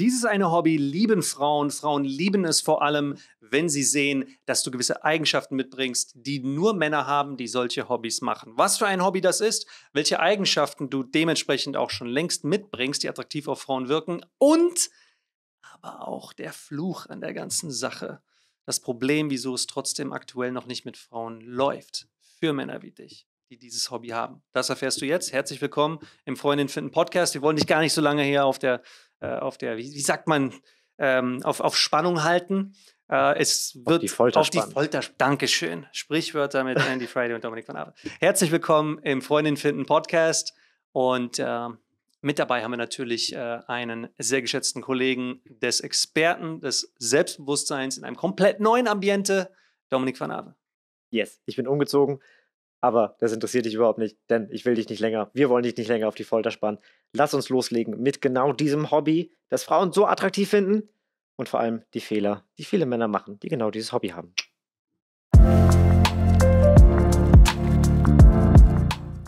Dieses eine Hobby lieben Frauen. Frauen lieben es vor allem, wenn sie sehen, dass du gewisse Eigenschaften mitbringst, die nur Männer haben, die solche Hobbys machen. Was für ein Hobby das ist, welche Eigenschaften du dementsprechend auch schon längst mitbringst, die attraktiv auf Frauen wirken und aber auch der Fluch an der ganzen Sache. Das Problem, wieso es trotzdem aktuell noch nicht mit Frauen läuft, für Männer wie dich die dieses Hobby haben. Das erfährst du jetzt. Herzlich willkommen im Freundin finden Podcast. Wir wollen dich gar nicht so lange hier auf der äh, auf der, wie, wie sagt man, ähm, auf, auf Spannung halten. Äh, es wird auf die Folter. Auf die Folter Dankeschön. Sprichwörter mit Andy Friday und Dominik van Ave. Herzlich willkommen im Freundin finden Podcast. Und äh, mit dabei haben wir natürlich äh, einen sehr geschätzten Kollegen des Experten des Selbstbewusstseins in einem komplett neuen Ambiente, Dominik van Ave. Yes, ich bin umgezogen. Aber das interessiert dich überhaupt nicht, denn ich will dich nicht länger, wir wollen dich nicht länger auf die Folter spannen. Lass uns loslegen mit genau diesem Hobby, das Frauen so attraktiv finden und vor allem die Fehler, die viele Männer machen, die genau dieses Hobby haben.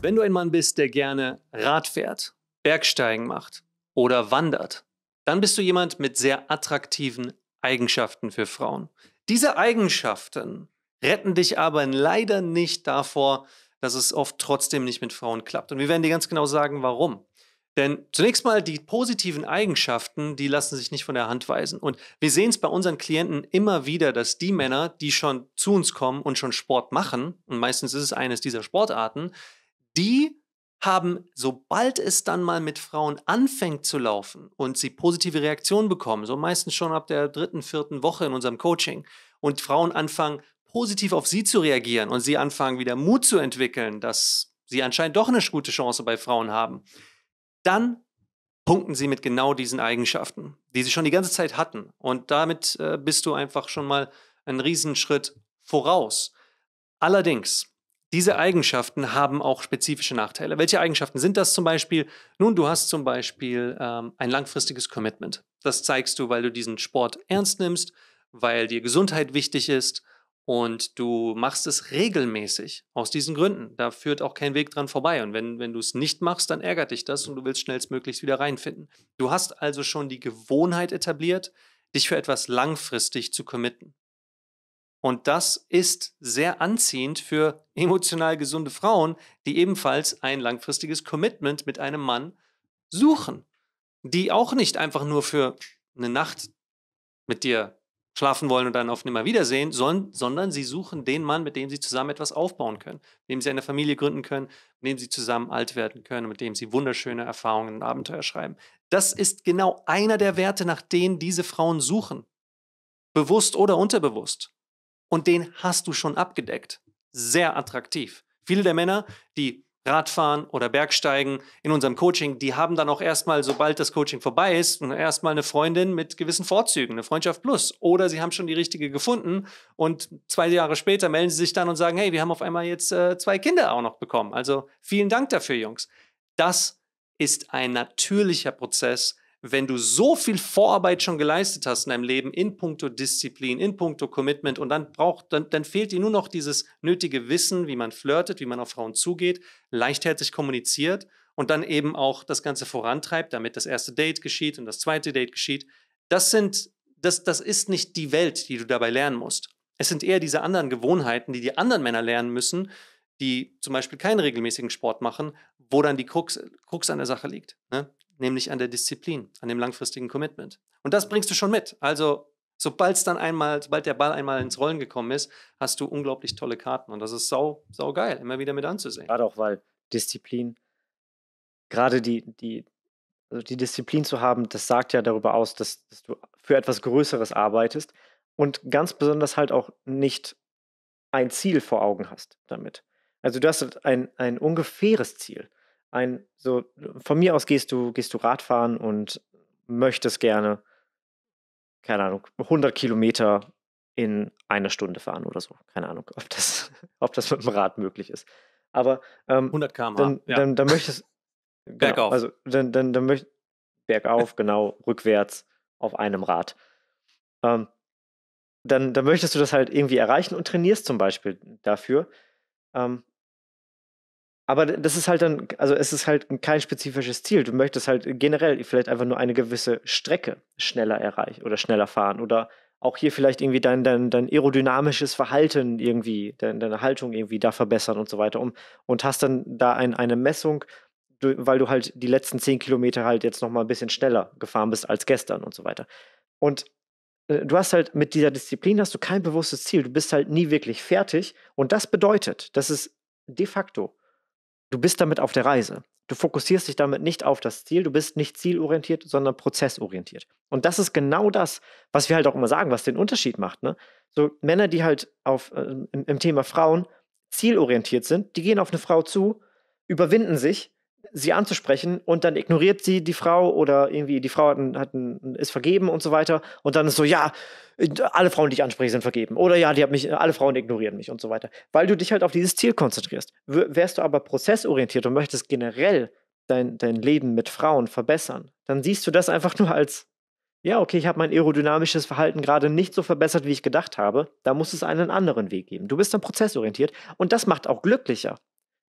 Wenn du ein Mann bist, der gerne Rad fährt, Bergsteigen macht oder wandert, dann bist du jemand mit sehr attraktiven Eigenschaften für Frauen. Diese Eigenschaften retten dich aber leider nicht davor, dass es oft trotzdem nicht mit Frauen klappt. Und wir werden dir ganz genau sagen, warum. Denn zunächst mal die positiven Eigenschaften, die lassen sich nicht von der Hand weisen. Und wir sehen es bei unseren Klienten immer wieder, dass die Männer, die schon zu uns kommen und schon Sport machen, und meistens ist es eines dieser Sportarten, die haben, sobald es dann mal mit Frauen anfängt zu laufen und sie positive Reaktionen bekommen, so meistens schon ab der dritten, vierten Woche in unserem Coaching, und Frauen anfangen, positiv auf sie zu reagieren und sie anfangen, wieder Mut zu entwickeln, dass sie anscheinend doch eine gute Chance bei Frauen haben, dann punkten sie mit genau diesen Eigenschaften, die sie schon die ganze Zeit hatten. Und damit äh, bist du einfach schon mal einen Riesenschritt voraus. Allerdings, diese Eigenschaften haben auch spezifische Nachteile. Welche Eigenschaften sind das zum Beispiel? Nun, du hast zum Beispiel ähm, ein langfristiges Commitment. Das zeigst du, weil du diesen Sport ernst nimmst, weil dir Gesundheit wichtig ist, und du machst es regelmäßig aus diesen Gründen. Da führt auch kein Weg dran vorbei. Und wenn, wenn du es nicht machst, dann ärgert dich das und du willst schnellstmöglich wieder reinfinden. Du hast also schon die Gewohnheit etabliert, dich für etwas langfristig zu committen. Und das ist sehr anziehend für emotional gesunde Frauen, die ebenfalls ein langfristiges Commitment mit einem Mann suchen, die auch nicht einfach nur für eine Nacht mit dir schlafen wollen und dann auf Nimmerwiedersehen, sondern, sondern sie suchen den Mann, mit dem sie zusammen etwas aufbauen können, mit dem sie eine Familie gründen können, mit dem sie zusammen alt werden können, mit dem sie wunderschöne Erfahrungen und Abenteuer schreiben. Das ist genau einer der Werte, nach denen diese Frauen suchen. Bewusst oder unterbewusst. Und den hast du schon abgedeckt. Sehr attraktiv. Viele der Männer, die Radfahren oder Bergsteigen in unserem Coaching, die haben dann auch erstmal, sobald das Coaching vorbei ist, erstmal eine Freundin mit gewissen Vorzügen, eine Freundschaft plus. Oder sie haben schon die richtige gefunden und zwei Jahre später melden sie sich dann und sagen, hey, wir haben auf einmal jetzt äh, zwei Kinder auch noch bekommen. Also vielen Dank dafür, Jungs. Das ist ein natürlicher Prozess, wenn du so viel Vorarbeit schon geleistet hast in deinem Leben in puncto Disziplin, in puncto Commitment und dann braucht, dann, dann fehlt dir nur noch dieses nötige Wissen, wie man flirtet, wie man auf Frauen zugeht, leichtherzig kommuniziert und dann eben auch das Ganze vorantreibt, damit das erste Date geschieht und das zweite Date geschieht. Das sind, das, das ist nicht die Welt, die du dabei lernen musst. Es sind eher diese anderen Gewohnheiten, die die anderen Männer lernen müssen, die zum Beispiel keinen regelmäßigen Sport machen, wo dann die Krux, Krux an der Sache liegt. Ne? nämlich an der Disziplin, an dem langfristigen Commitment. Und das bringst du schon mit. Also sobald es dann einmal, sobald der Ball einmal ins Rollen gekommen ist, hast du unglaublich tolle Karten. Und das ist sau, sau geil, immer wieder mit anzusehen. Gerade auch, weil Disziplin, gerade die, die, also die Disziplin zu haben, das sagt ja darüber aus, dass, dass du für etwas Größeres arbeitest und ganz besonders halt auch nicht ein Ziel vor Augen hast damit. Also du hast halt ein, ein ungefähres Ziel ein, so, von mir aus gehst du, gehst du Radfahren und möchtest gerne, keine Ahnung, 100 Kilometer in einer Stunde fahren oder so. Keine Ahnung, ob das, ob das mit dem Rad möglich ist. Aber ähm, 100 km/h. Dann, ja. dann, dann möchtest genau, bergauf. Also dann, dann, dann möcht, bergauf, genau, rückwärts auf einem Rad. Ähm, dann, dann möchtest du das halt irgendwie erreichen und trainierst zum Beispiel dafür. Ähm, aber das ist halt dann, also es ist halt kein spezifisches Ziel. Du möchtest halt generell vielleicht einfach nur eine gewisse Strecke schneller erreichen oder schneller fahren oder auch hier vielleicht irgendwie dein, dein, dein aerodynamisches Verhalten irgendwie, deine, deine Haltung irgendwie da verbessern und so weiter um und hast dann da ein, eine Messung, weil du halt die letzten zehn Kilometer halt jetzt nochmal ein bisschen schneller gefahren bist als gestern und so weiter. Und äh, du hast halt mit dieser Disziplin hast du kein bewusstes Ziel. Du bist halt nie wirklich fertig. Und das bedeutet, dass es de facto Du bist damit auf der Reise. Du fokussierst dich damit nicht auf das Ziel. Du bist nicht zielorientiert, sondern prozessorientiert. Und das ist genau das, was wir halt auch immer sagen, was den Unterschied macht. Ne? So Männer, die halt auf, äh, im, im Thema Frauen zielorientiert sind, die gehen auf eine Frau zu, überwinden sich sie anzusprechen und dann ignoriert sie die Frau oder irgendwie die Frau hat, ein, hat ein, ist vergeben und so weiter und dann ist so, ja, alle Frauen, die ich anspreche, sind vergeben oder ja, die hat mich, alle Frauen ignorieren mich und so weiter, weil du dich halt auf dieses Ziel konzentrierst. Wärst du aber prozessorientiert und möchtest generell dein, dein Leben mit Frauen verbessern, dann siehst du das einfach nur als, ja, okay, ich habe mein aerodynamisches Verhalten gerade nicht so verbessert, wie ich gedacht habe, da muss es einen anderen Weg geben. Du bist dann prozessorientiert und das macht auch glücklicher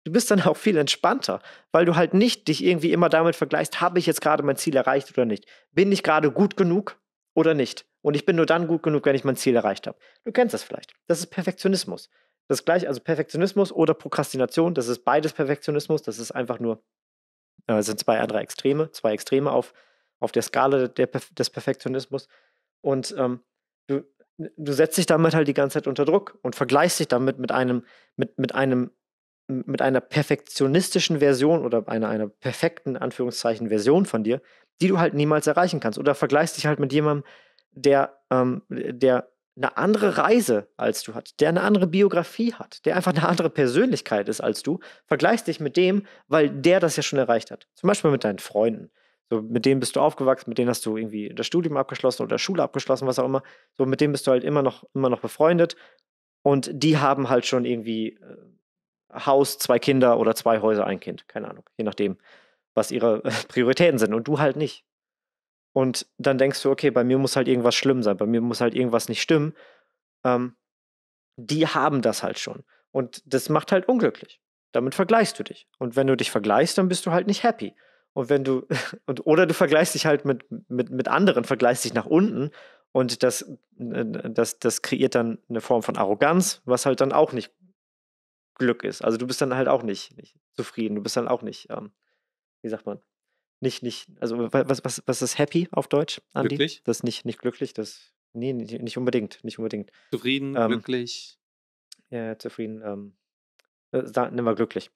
du bist dann auch viel entspannter, weil du halt nicht dich irgendwie immer damit vergleichst, habe ich jetzt gerade mein Ziel erreicht oder nicht? Bin ich gerade gut genug oder nicht? Und ich bin nur dann gut genug, wenn ich mein Ziel erreicht habe. Du kennst das vielleicht. Das ist Perfektionismus. Das ist gleich, also Perfektionismus oder Prokrastination, das ist beides Perfektionismus, das ist einfach nur, äh, sind zwei andere Extreme, zwei Extreme auf, auf der Skala der, des Perfektionismus. Und ähm, du, du setzt dich damit halt die ganze Zeit unter Druck und vergleichst dich damit mit einem, mit, mit einem mit einer perfektionistischen Version oder einer, einer perfekten, Anführungszeichen, Version von dir, die du halt niemals erreichen kannst. Oder vergleichst dich halt mit jemandem, der, ähm, der eine andere Reise als du hat, der eine andere Biografie hat, der einfach eine andere Persönlichkeit ist als du, vergleichst dich mit dem, weil der das ja schon erreicht hat. Zum Beispiel mit deinen Freunden. So, mit denen bist du aufgewachsen, mit denen hast du irgendwie das Studium abgeschlossen oder Schule abgeschlossen, was auch immer. So, mit denen bist du halt immer noch, immer noch befreundet. Und die haben halt schon irgendwie äh, Haus, zwei Kinder oder zwei Häuser, ein Kind. Keine Ahnung. Je nachdem, was ihre Prioritäten sind. Und du halt nicht. Und dann denkst du, okay, bei mir muss halt irgendwas schlimm sein, bei mir muss halt irgendwas nicht stimmen. Ähm, die haben das halt schon. Und das macht halt unglücklich. Damit vergleichst du dich. Und wenn du dich vergleichst, dann bist du halt nicht happy. Und wenn du, und, oder du vergleichst dich halt mit, mit, mit anderen, vergleichst dich nach unten und das, äh, das, das kreiert dann eine Form von Arroganz, was halt dann auch nicht Glück ist. Also du bist dann halt auch nicht, nicht zufrieden. Du bist dann auch nicht, ähm, wie sagt man, nicht, nicht, also was, was, was ist happy auf Deutsch, Andi? Glücklich? Das ist nicht, nicht glücklich, das, nee, nicht, nicht unbedingt, nicht unbedingt. Zufrieden, ähm, glücklich. Ja, zufrieden, ähm, da, nimm mal glücklich.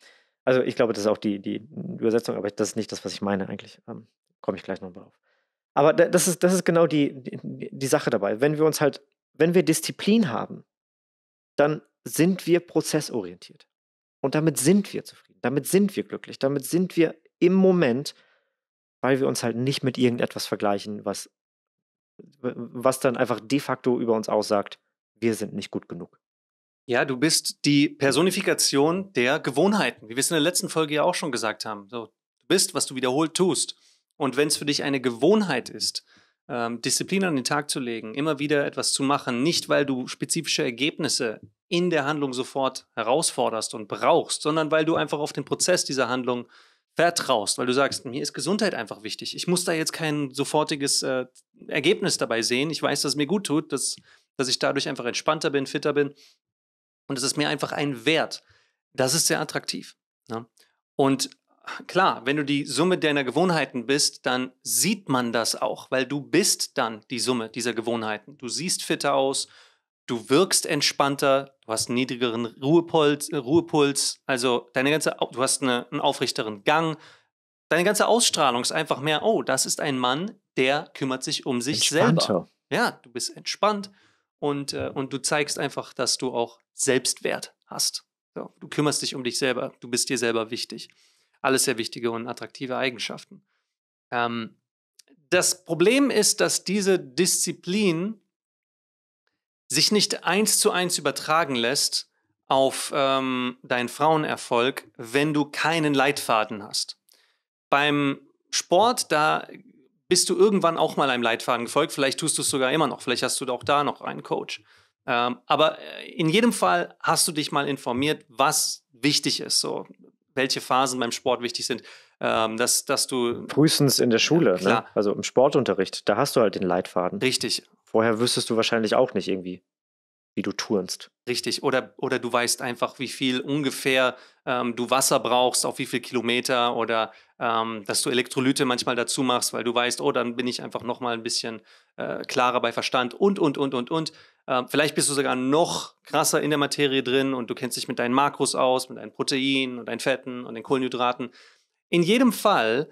Also ich glaube, das ist auch die, die Übersetzung, aber das ist nicht das, was ich meine eigentlich. Ähm, Komme ich gleich nochmal drauf. Aber das ist, das ist genau die, die, die Sache dabei. Wenn wir uns halt, wenn wir Disziplin haben, dann sind wir prozessorientiert. Und damit sind wir zufrieden, damit sind wir glücklich, damit sind wir im Moment, weil wir uns halt nicht mit irgendetwas vergleichen, was, was dann einfach de facto über uns aussagt, wir sind nicht gut genug. Ja, du bist die Personifikation der Gewohnheiten, wie wir es in der letzten Folge ja auch schon gesagt haben. So, du bist, was du wiederholt tust. Und wenn es für dich eine Gewohnheit ist, ähm, Disziplin an den Tag zu legen, immer wieder etwas zu machen, nicht weil du spezifische Ergebnisse in der Handlung sofort herausforderst und brauchst, sondern weil du einfach auf den Prozess dieser Handlung vertraust, weil du sagst, mir ist Gesundheit einfach wichtig. Ich muss da jetzt kein sofortiges äh, Ergebnis dabei sehen. Ich weiß, dass es mir gut tut, dass, dass ich dadurch einfach entspannter bin, fitter bin. Und es ist mir einfach ein Wert. Das ist sehr attraktiv. Ne? Und klar, wenn du die Summe deiner Gewohnheiten bist, dann sieht man das auch, weil du bist dann die Summe dieser Gewohnheiten. Du siehst fitter aus, du wirkst entspannter, du hast einen niedrigeren Ruhepuls, äh, Ruhepuls also deine ganze, du hast eine, einen aufrichteren Gang, deine ganze Ausstrahlung ist einfach mehr, oh, das ist ein Mann, der kümmert sich um sich selber. Ja, du bist entspannt und, äh, und du zeigst einfach, dass du auch Selbstwert hast. So, du kümmerst dich um dich selber, du bist dir selber wichtig. Alles sehr wichtige und attraktive Eigenschaften. Ähm, das Problem ist, dass diese Disziplin sich nicht eins zu eins übertragen lässt auf ähm, deinen Frauenerfolg, wenn du keinen Leitfaden hast. Beim Sport, da bist du irgendwann auch mal einem Leitfaden gefolgt. Vielleicht tust du es sogar immer noch. Vielleicht hast du auch da noch einen Coach. Ähm, aber äh, in jedem Fall hast du dich mal informiert, was wichtig ist, so welche Phasen beim Sport wichtig sind. Ähm, dass, dass du. Frühestens in der Schule, ja, ne? also im Sportunterricht, da hast du halt den Leitfaden. Richtig. Vorher wüsstest du wahrscheinlich auch nicht irgendwie, wie du turnst. Richtig, oder, oder du weißt einfach, wie viel ungefähr ähm, du Wasser brauchst, auf wie viel Kilometer oder ähm, dass du Elektrolyte manchmal dazu machst, weil du weißt, oh, dann bin ich einfach nochmal ein bisschen äh, klarer bei Verstand und, und, und, und, und. Ähm, vielleicht bist du sogar noch krasser in der Materie drin und du kennst dich mit deinen Makros aus, mit deinen Proteinen und deinen Fetten und den Kohlenhydraten. In jedem Fall,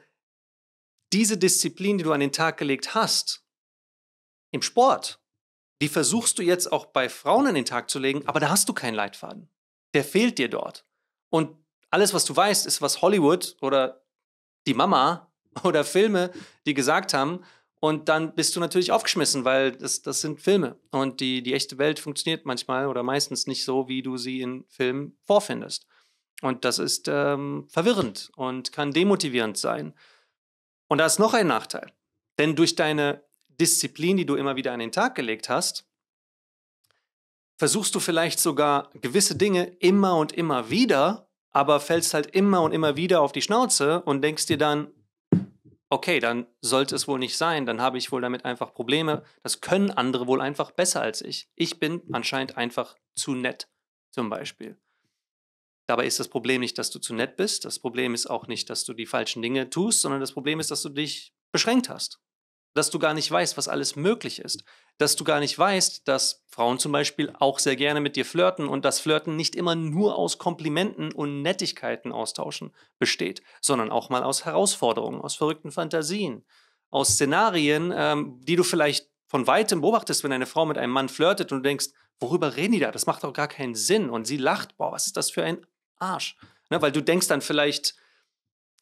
diese Disziplin, die du an den Tag gelegt hast, im Sport, die versuchst du jetzt auch bei Frauen an den Tag zu legen, aber da hast du keinen Leitfaden. Der fehlt dir dort. Und alles, was du weißt, ist, was Hollywood oder die Mama oder Filme, die gesagt haben. Und dann bist du natürlich aufgeschmissen, weil das, das sind Filme. Und die, die echte Welt funktioniert manchmal oder meistens nicht so, wie du sie in Filmen vorfindest. Und das ist ähm, verwirrend und kann demotivierend sein. Und da ist noch ein Nachteil. Denn durch deine Disziplin, die du immer wieder an den Tag gelegt hast, versuchst du vielleicht sogar gewisse Dinge immer und immer wieder, aber fällst halt immer und immer wieder auf die Schnauze und denkst dir dann, okay, dann sollte es wohl nicht sein, dann habe ich wohl damit einfach Probleme, das können andere wohl einfach besser als ich. Ich bin anscheinend einfach zu nett, zum Beispiel. Dabei ist das Problem nicht, dass du zu nett bist, das Problem ist auch nicht, dass du die falschen Dinge tust, sondern das Problem ist, dass du dich beschränkt hast dass du gar nicht weißt, was alles möglich ist, dass du gar nicht weißt, dass Frauen zum Beispiel auch sehr gerne mit dir flirten und dass Flirten nicht immer nur aus Komplimenten und Nettigkeiten austauschen besteht, sondern auch mal aus Herausforderungen, aus verrückten Fantasien, aus Szenarien, ähm, die du vielleicht von weitem beobachtest, wenn eine Frau mit einem Mann flirtet und du denkst, worüber reden die da? Das macht doch gar keinen Sinn. Und sie lacht, boah, was ist das für ein Arsch? Ne, weil du denkst dann vielleicht,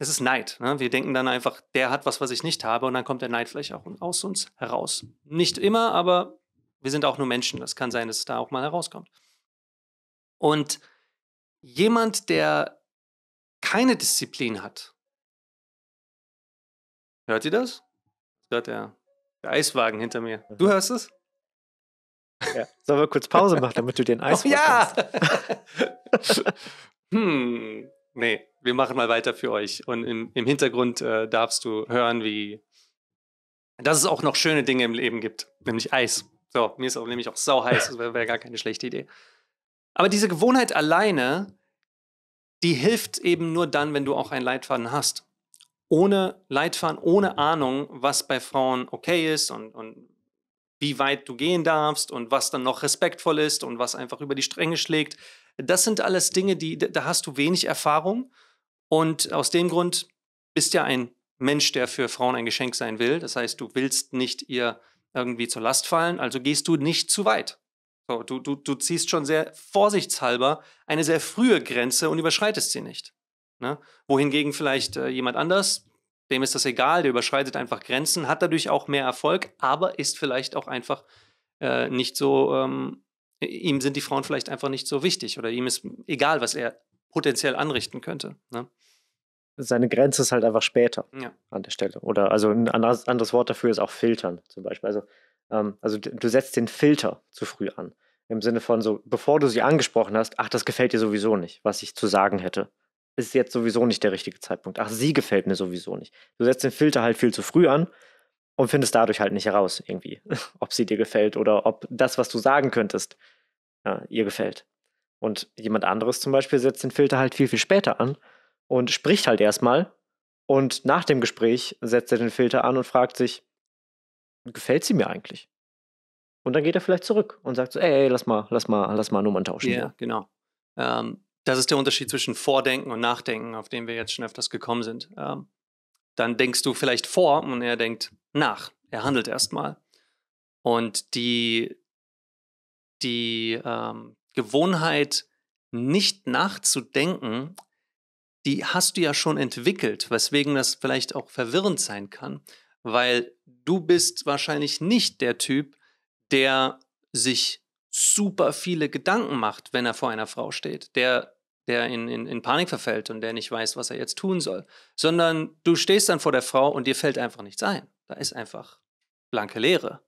es ist Neid. Ne? Wir denken dann einfach, der hat was, was ich nicht habe, und dann kommt der Neid vielleicht auch aus uns heraus. Nicht immer, aber wir sind auch nur Menschen. Das kann sein, dass es da auch mal herauskommt. Und jemand, der keine Disziplin hat, hört ihr das? Hört der, der Eiswagen hinter mir. Du hörst es? Ja. Sollen wir kurz Pause machen, damit du den Eiswagen. oh, Ja! hm, nee wir machen mal weiter für euch. Und im, im Hintergrund äh, darfst du hören, wie dass es auch noch schöne Dinge im Leben gibt, nämlich Eis. So, mir ist auch nämlich auch sau heiß, das wäre gar keine schlechte Idee. Aber diese Gewohnheit alleine, die hilft eben nur dann, wenn du auch einen Leitfaden hast. Ohne Leitfaden, ohne Ahnung, was bei Frauen okay ist und, und wie weit du gehen darfst und was dann noch respektvoll ist und was einfach über die Stränge schlägt. Das sind alles Dinge, die da hast du wenig Erfahrung und aus dem Grund bist ja ein Mensch, der für Frauen ein Geschenk sein will. Das heißt, du willst nicht ihr irgendwie zur Last fallen, also gehst du nicht zu weit. So, du, du, du ziehst schon sehr vorsichtshalber eine sehr frühe Grenze und überschreitest sie nicht. Ne? Wohingegen vielleicht äh, jemand anders, dem ist das egal, der überschreitet einfach Grenzen, hat dadurch auch mehr Erfolg, aber ist vielleicht auch einfach äh, nicht so, ähm, ihm sind die Frauen vielleicht einfach nicht so wichtig oder ihm ist egal, was er potenziell anrichten könnte. Ne? seine Grenze ist halt einfach später ja. an der Stelle. Oder also ein anderes, anderes, Wort dafür ist auch filtern zum Beispiel. Also, ähm, also du setzt den Filter zu früh an. Im Sinne von so, bevor du sie angesprochen hast, ach, das gefällt dir sowieso nicht, was ich zu sagen hätte. Ist jetzt sowieso nicht der richtige Zeitpunkt. Ach, sie gefällt mir sowieso nicht. Du setzt den Filter halt viel zu früh an und findest dadurch halt nicht heraus, irgendwie, ob sie dir gefällt oder ob das, was du sagen könntest, ja, ihr gefällt. Und jemand anderes zum Beispiel setzt den Filter halt viel, viel später an und spricht halt erstmal. Und nach dem Gespräch setzt er den Filter an und fragt sich, gefällt sie mir eigentlich? Und dann geht er vielleicht zurück und sagt so, ey, lass mal, lass mal, lass mal Nummern tauschen. Ja, yeah, genau. Ähm, das ist der Unterschied zwischen Vordenken und Nachdenken, auf den wir jetzt schon öfters gekommen sind. Ähm, dann denkst du vielleicht vor und er denkt nach. Er handelt erstmal. Und die, die ähm, Gewohnheit, nicht nachzudenken, die hast du ja schon entwickelt, weswegen das vielleicht auch verwirrend sein kann, weil du bist wahrscheinlich nicht der Typ, der sich super viele Gedanken macht, wenn er vor einer Frau steht, der, der in, in, in Panik verfällt und der nicht weiß, was er jetzt tun soll, sondern du stehst dann vor der Frau und dir fällt einfach nichts ein. Da ist einfach blanke Leere.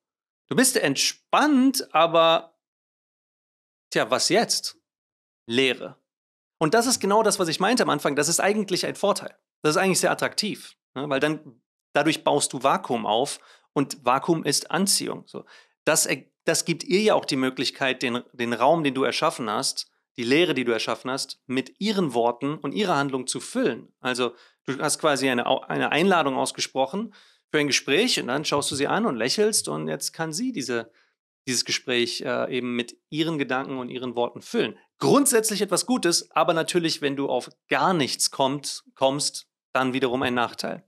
Du bist entspannt, aber tja, was jetzt? Leere. Und das ist genau das, was ich meinte am Anfang. Das ist eigentlich ein Vorteil. Das ist eigentlich sehr attraktiv, ne? weil dann dadurch baust du Vakuum auf und Vakuum ist Anziehung. So. Das, das gibt ihr ja auch die Möglichkeit, den, den Raum, den du erschaffen hast, die Lehre, die du erschaffen hast, mit ihren Worten und ihrer Handlung zu füllen. Also du hast quasi eine, eine Einladung ausgesprochen für ein Gespräch und dann schaust du sie an und lächelst und jetzt kann sie diese, dieses Gespräch äh, eben mit ihren Gedanken und ihren Worten füllen grundsätzlich etwas Gutes, aber natürlich, wenn du auf gar nichts kommst, kommst dann wiederum ein Nachteil.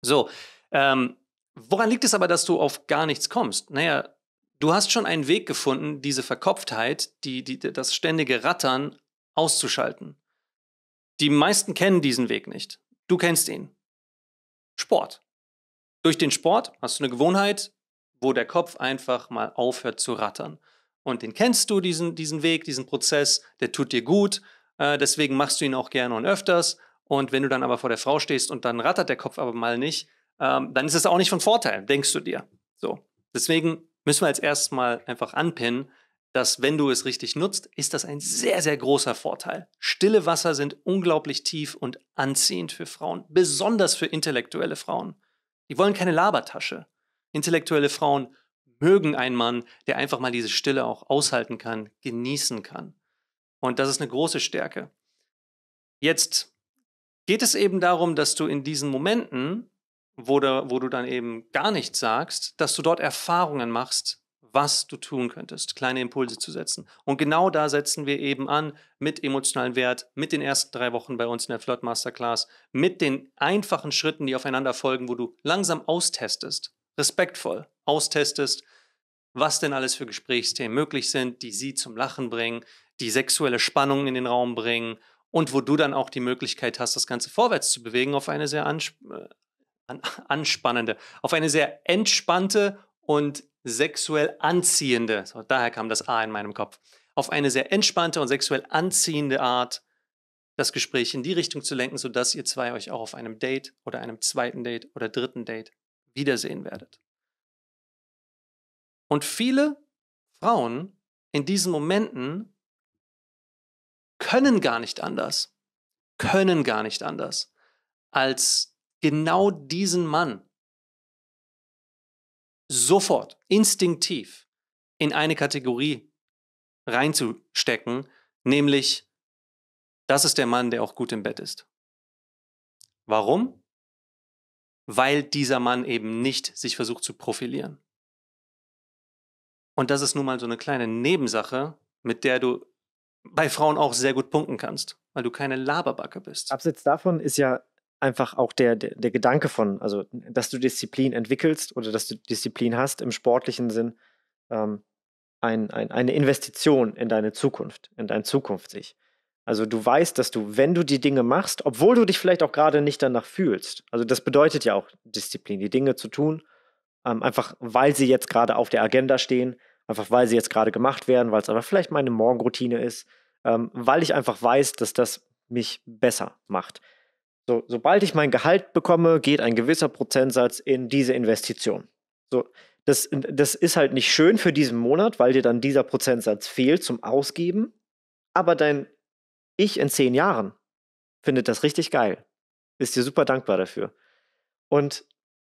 So, ähm, woran liegt es aber, dass du auf gar nichts kommst? Naja, du hast schon einen Weg gefunden, diese Verkopftheit, die, die, das ständige Rattern auszuschalten. Die meisten kennen diesen Weg nicht. Du kennst ihn. Sport. Durch den Sport hast du eine Gewohnheit, wo der Kopf einfach mal aufhört zu rattern und den kennst du, diesen, diesen Weg, diesen Prozess, der tut dir gut, äh, deswegen machst du ihn auch gerne und öfters. Und wenn du dann aber vor der Frau stehst und dann rattert der Kopf aber mal nicht, ähm, dann ist es auch nicht von Vorteil, denkst du dir. So. Deswegen müssen wir als erstes mal einfach anpinnen, dass wenn du es richtig nutzt, ist das ein sehr, sehr großer Vorteil. Stille Wasser sind unglaublich tief und anziehend für Frauen, besonders für intellektuelle Frauen. Die wollen keine Labertasche. Intellektuelle Frauen mögen einen Mann, der einfach mal diese Stille auch aushalten kann, genießen kann. Und das ist eine große Stärke. Jetzt geht es eben darum, dass du in diesen Momenten, wo, da, wo du dann eben gar nichts sagst, dass du dort Erfahrungen machst, was du tun könntest, kleine Impulse zu setzen. Und genau da setzen wir eben an mit emotionalen Wert, mit den ersten drei Wochen bei uns in der Flirt Masterclass, mit den einfachen Schritten, die aufeinander folgen, wo du langsam austestest, respektvoll austestest, was denn alles für Gesprächsthemen möglich sind, die sie zum Lachen bringen, die sexuelle Spannung in den Raum bringen und wo du dann auch die Möglichkeit hast, das Ganze vorwärts zu bewegen auf eine sehr äh, anspannende, auf eine sehr entspannte und sexuell anziehende, so, daher kam das A in meinem Kopf, auf eine sehr entspannte und sexuell anziehende Art das Gespräch in die Richtung zu lenken, sodass ihr zwei euch auch auf einem Date oder einem zweiten Date oder dritten Date wiedersehen werdet. Und viele Frauen in diesen Momenten können gar nicht anders, können gar nicht anders, als genau diesen Mann sofort, instinktiv in eine Kategorie reinzustecken, nämlich das ist der Mann, der auch gut im Bett ist. Warum? weil dieser Mann eben nicht sich versucht zu profilieren. Und das ist nun mal so eine kleine Nebensache, mit der du bei Frauen auch sehr gut punkten kannst, weil du keine Laberbacke bist. Abseits davon ist ja einfach auch der, der, der, Gedanke von, also dass du Disziplin entwickelst oder dass du Disziplin hast im sportlichen Sinn, ähm, ein, ein, eine Investition in deine Zukunft, in dein sich. Also du weißt, dass du, wenn du die Dinge machst, obwohl du dich vielleicht auch gerade nicht danach fühlst, also das bedeutet ja auch Disziplin, die Dinge zu tun, ähm, einfach weil sie jetzt gerade auf der Agenda stehen, einfach weil sie jetzt gerade gemacht werden, weil es aber vielleicht meine Morgenroutine ist, ähm, weil ich einfach weiß, dass das mich besser macht. So, sobald ich mein Gehalt bekomme, geht ein gewisser Prozentsatz in diese Investition. So, das, das ist halt nicht schön für diesen Monat, weil dir dann dieser Prozentsatz fehlt zum Ausgeben, aber dein ich in zehn Jahren findet das richtig geil. Ist dir super dankbar dafür. Und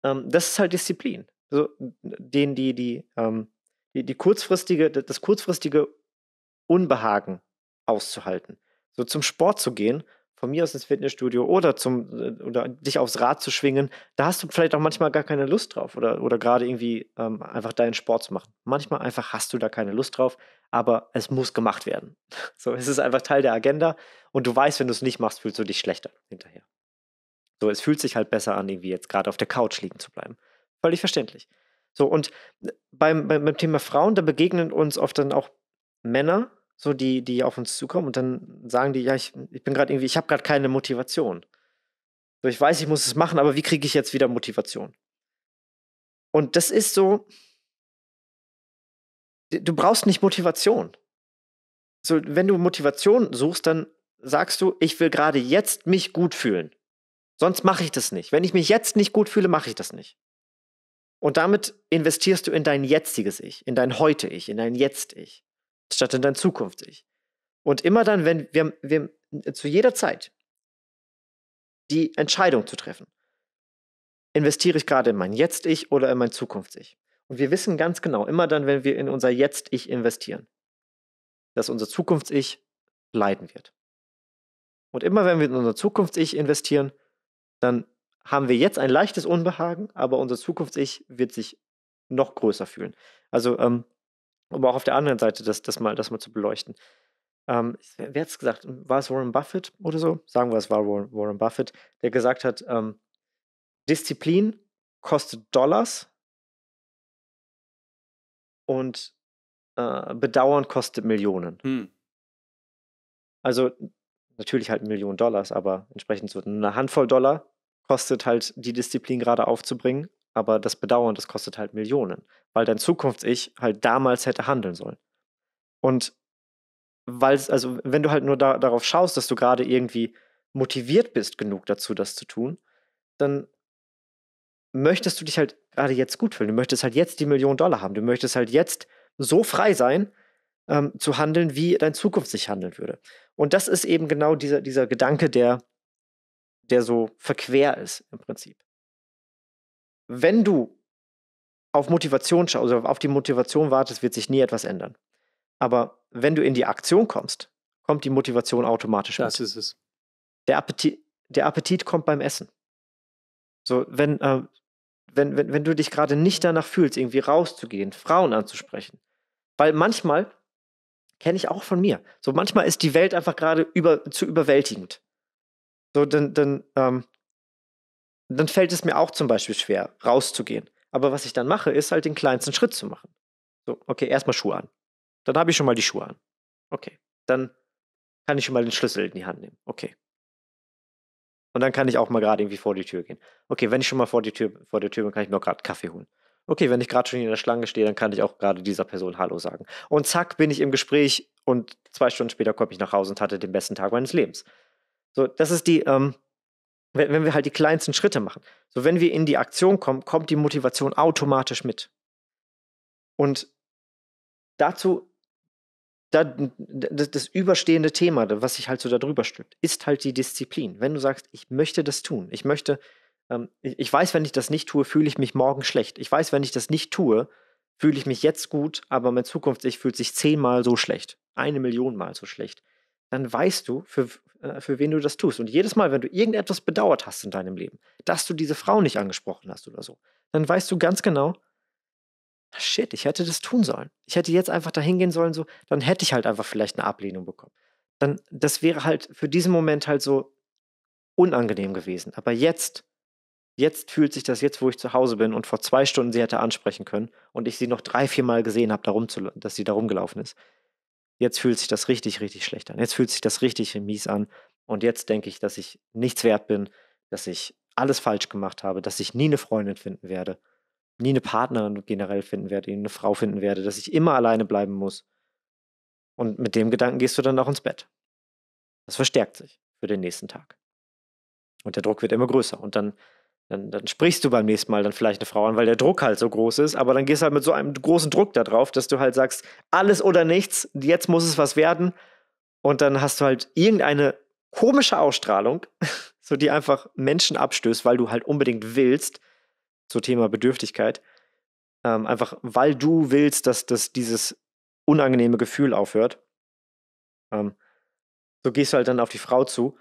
ähm, das ist halt Disziplin. So, den, die, die, ähm, die, die kurzfristige, das kurzfristige Unbehagen auszuhalten. So zum Sport zu gehen, von mir aus ins Fitnessstudio oder zum äh, oder dich aufs Rad zu schwingen, da hast du vielleicht auch manchmal gar keine Lust drauf oder, oder gerade irgendwie ähm, einfach deinen Sport zu machen. Manchmal einfach hast du da keine Lust drauf, aber es muss gemacht werden. So, es ist einfach Teil der Agenda und du weißt, wenn du es nicht machst, fühlst du dich schlechter hinterher. So, es fühlt sich halt besser an, irgendwie jetzt gerade auf der Couch liegen zu bleiben. Völlig verständlich. So, und äh, beim, beim, beim Thema Frauen, da begegnen uns oft dann auch Männer, so die, die auf uns zukommen und dann sagen die, ja, ich, ich bin gerade irgendwie, ich habe gerade keine Motivation. So, ich weiß, ich muss es machen, aber wie kriege ich jetzt wieder Motivation? Und das ist so, du brauchst nicht Motivation. So, wenn du Motivation suchst, dann sagst du, ich will gerade jetzt mich gut fühlen. Sonst mache ich das nicht. Wenn ich mich jetzt nicht gut fühle, mache ich das nicht. Und damit investierst du in dein jetziges Ich, in dein Heute-Ich, in dein Jetzt-Ich, statt in dein Zukunfts-Ich. Und immer dann, wenn wir, wir zu jeder Zeit die Entscheidung zu treffen, investiere ich gerade in mein Jetzt-Ich oder in mein Zukunfts-Ich? Und wir wissen ganz genau, immer dann, wenn wir in unser Jetzt-Ich investieren, dass unser Zukunfts-Ich leiden wird. Und immer wenn wir in unser Zukunfts-Ich investieren, dann haben wir jetzt ein leichtes Unbehagen, aber unser Zukunfts-Ich wird sich noch größer fühlen. Also, ähm, um auch auf der anderen Seite das, das, mal, das mal zu beleuchten. Ähm, wer hat es gesagt? War es Warren Buffett oder so? Sagen wir, es war Warren, Buffett, der gesagt hat, ähm, Disziplin kostet Dollars, und äh, Bedauern kostet Millionen. Hm. Also natürlich halt Millionen Dollars, aber entsprechend so eine Handvoll Dollar kostet halt die Disziplin gerade aufzubringen, aber das Bedauern, das kostet halt Millionen, weil dein Zukunfts-Ich halt damals hätte handeln sollen. Und weil es, also wenn du halt nur da, darauf schaust, dass du gerade irgendwie motiviert bist genug dazu, das zu tun, dann möchtest du dich halt gerade jetzt gut fühlen. Du möchtest halt jetzt die Million Dollar haben. Du möchtest halt jetzt so frei sein, ähm, zu handeln, wie dein Zukunft sich handeln würde. Und das ist eben genau dieser, dieser Gedanke, der, der so verquer ist im Prinzip. Wenn du auf Motivation schaust, also auf die Motivation wartest, wird sich nie etwas ändern. Aber wenn du in die Aktion kommst, kommt die Motivation automatisch das mit. Das ist es. Der Appetit, der Appetit kommt beim Essen. So, wenn, äh, wenn, wenn, wenn du dich gerade nicht danach fühlst, irgendwie rauszugehen, Frauen anzusprechen. Weil manchmal, kenne ich auch von mir, so manchmal ist die Welt einfach gerade über, zu überwältigend. So, dann, dann, ähm, dann fällt es mir auch zum Beispiel schwer, rauszugehen. Aber was ich dann mache, ist halt den kleinsten Schritt zu machen. So, okay, erstmal Schuhe an. Dann habe ich schon mal die Schuhe an. Okay, dann kann ich schon mal den Schlüssel in die Hand nehmen. Okay, und dann kann ich auch mal gerade irgendwie vor die Tür gehen. Okay, wenn ich schon mal vor, die Tür, vor der Tür bin, kann ich mir auch gerade Kaffee holen. Okay, wenn ich gerade schon in der Schlange stehe, dann kann ich auch gerade dieser Person Hallo sagen. Und zack, bin ich im Gespräch und zwei Stunden später komme ich nach Hause und hatte den besten Tag meines Lebens. So, das ist die, ähm, wenn, wenn wir halt die kleinsten Schritte machen. So, wenn wir in die Aktion kommen, kommt die Motivation automatisch mit. Und dazu da, das, das, überstehende Thema, was sich halt so darüber stülpt, ist halt die Disziplin. Wenn du sagst, ich möchte das tun, ich möchte, ähm, ich, ich weiß, wenn ich das nicht tue, fühle ich mich morgen schlecht. Ich weiß, wenn ich das nicht tue, fühle ich mich jetzt gut, aber mein Zukunft, ich fühlt sich zehnmal so schlecht, eine Million Mal so schlecht. Dann weißt du, für, äh, für wen du das tust. Und jedes Mal, wenn du irgendetwas bedauert hast in deinem Leben, dass du diese Frau nicht angesprochen hast oder so, dann weißt du ganz genau, Ah, shit, ich hätte das tun sollen. Ich hätte jetzt einfach da hingehen sollen, so, dann hätte ich halt einfach vielleicht eine Ablehnung bekommen. Dann, das wäre halt für diesen Moment halt so unangenehm gewesen. Aber jetzt, jetzt fühlt sich das jetzt, wo ich zu Hause bin und vor zwei Stunden sie hätte ansprechen können und ich sie noch drei, vier Mal gesehen habe, darum dass sie da rumgelaufen ist. Jetzt fühlt sich das richtig, richtig schlecht an. Jetzt fühlt sich das richtig mies an. Und jetzt denke ich, dass ich nichts wert bin, dass ich alles falsch gemacht habe, dass ich nie eine Freundin finden werde nie eine Partnerin generell finden werde, nie eine Frau finden werde, dass ich immer alleine bleiben muss. Und mit dem Gedanken gehst du dann auch ins Bett. Das verstärkt sich für den nächsten Tag. Und der Druck wird immer größer. Und dann, dann, dann sprichst du beim nächsten Mal dann vielleicht eine Frau an, weil der Druck halt so groß ist. Aber dann gehst du halt mit so einem großen Druck da drauf, dass du halt sagst, alles oder nichts, jetzt muss es was werden. Und dann hast du halt irgendeine komische Ausstrahlung, so die einfach Menschen abstößt, weil du halt unbedingt willst zu Thema Bedürftigkeit. Ähm, einfach weil du willst, dass, dass dieses unangenehme Gefühl aufhört. Ähm, so gehst du halt dann auf die Frau zu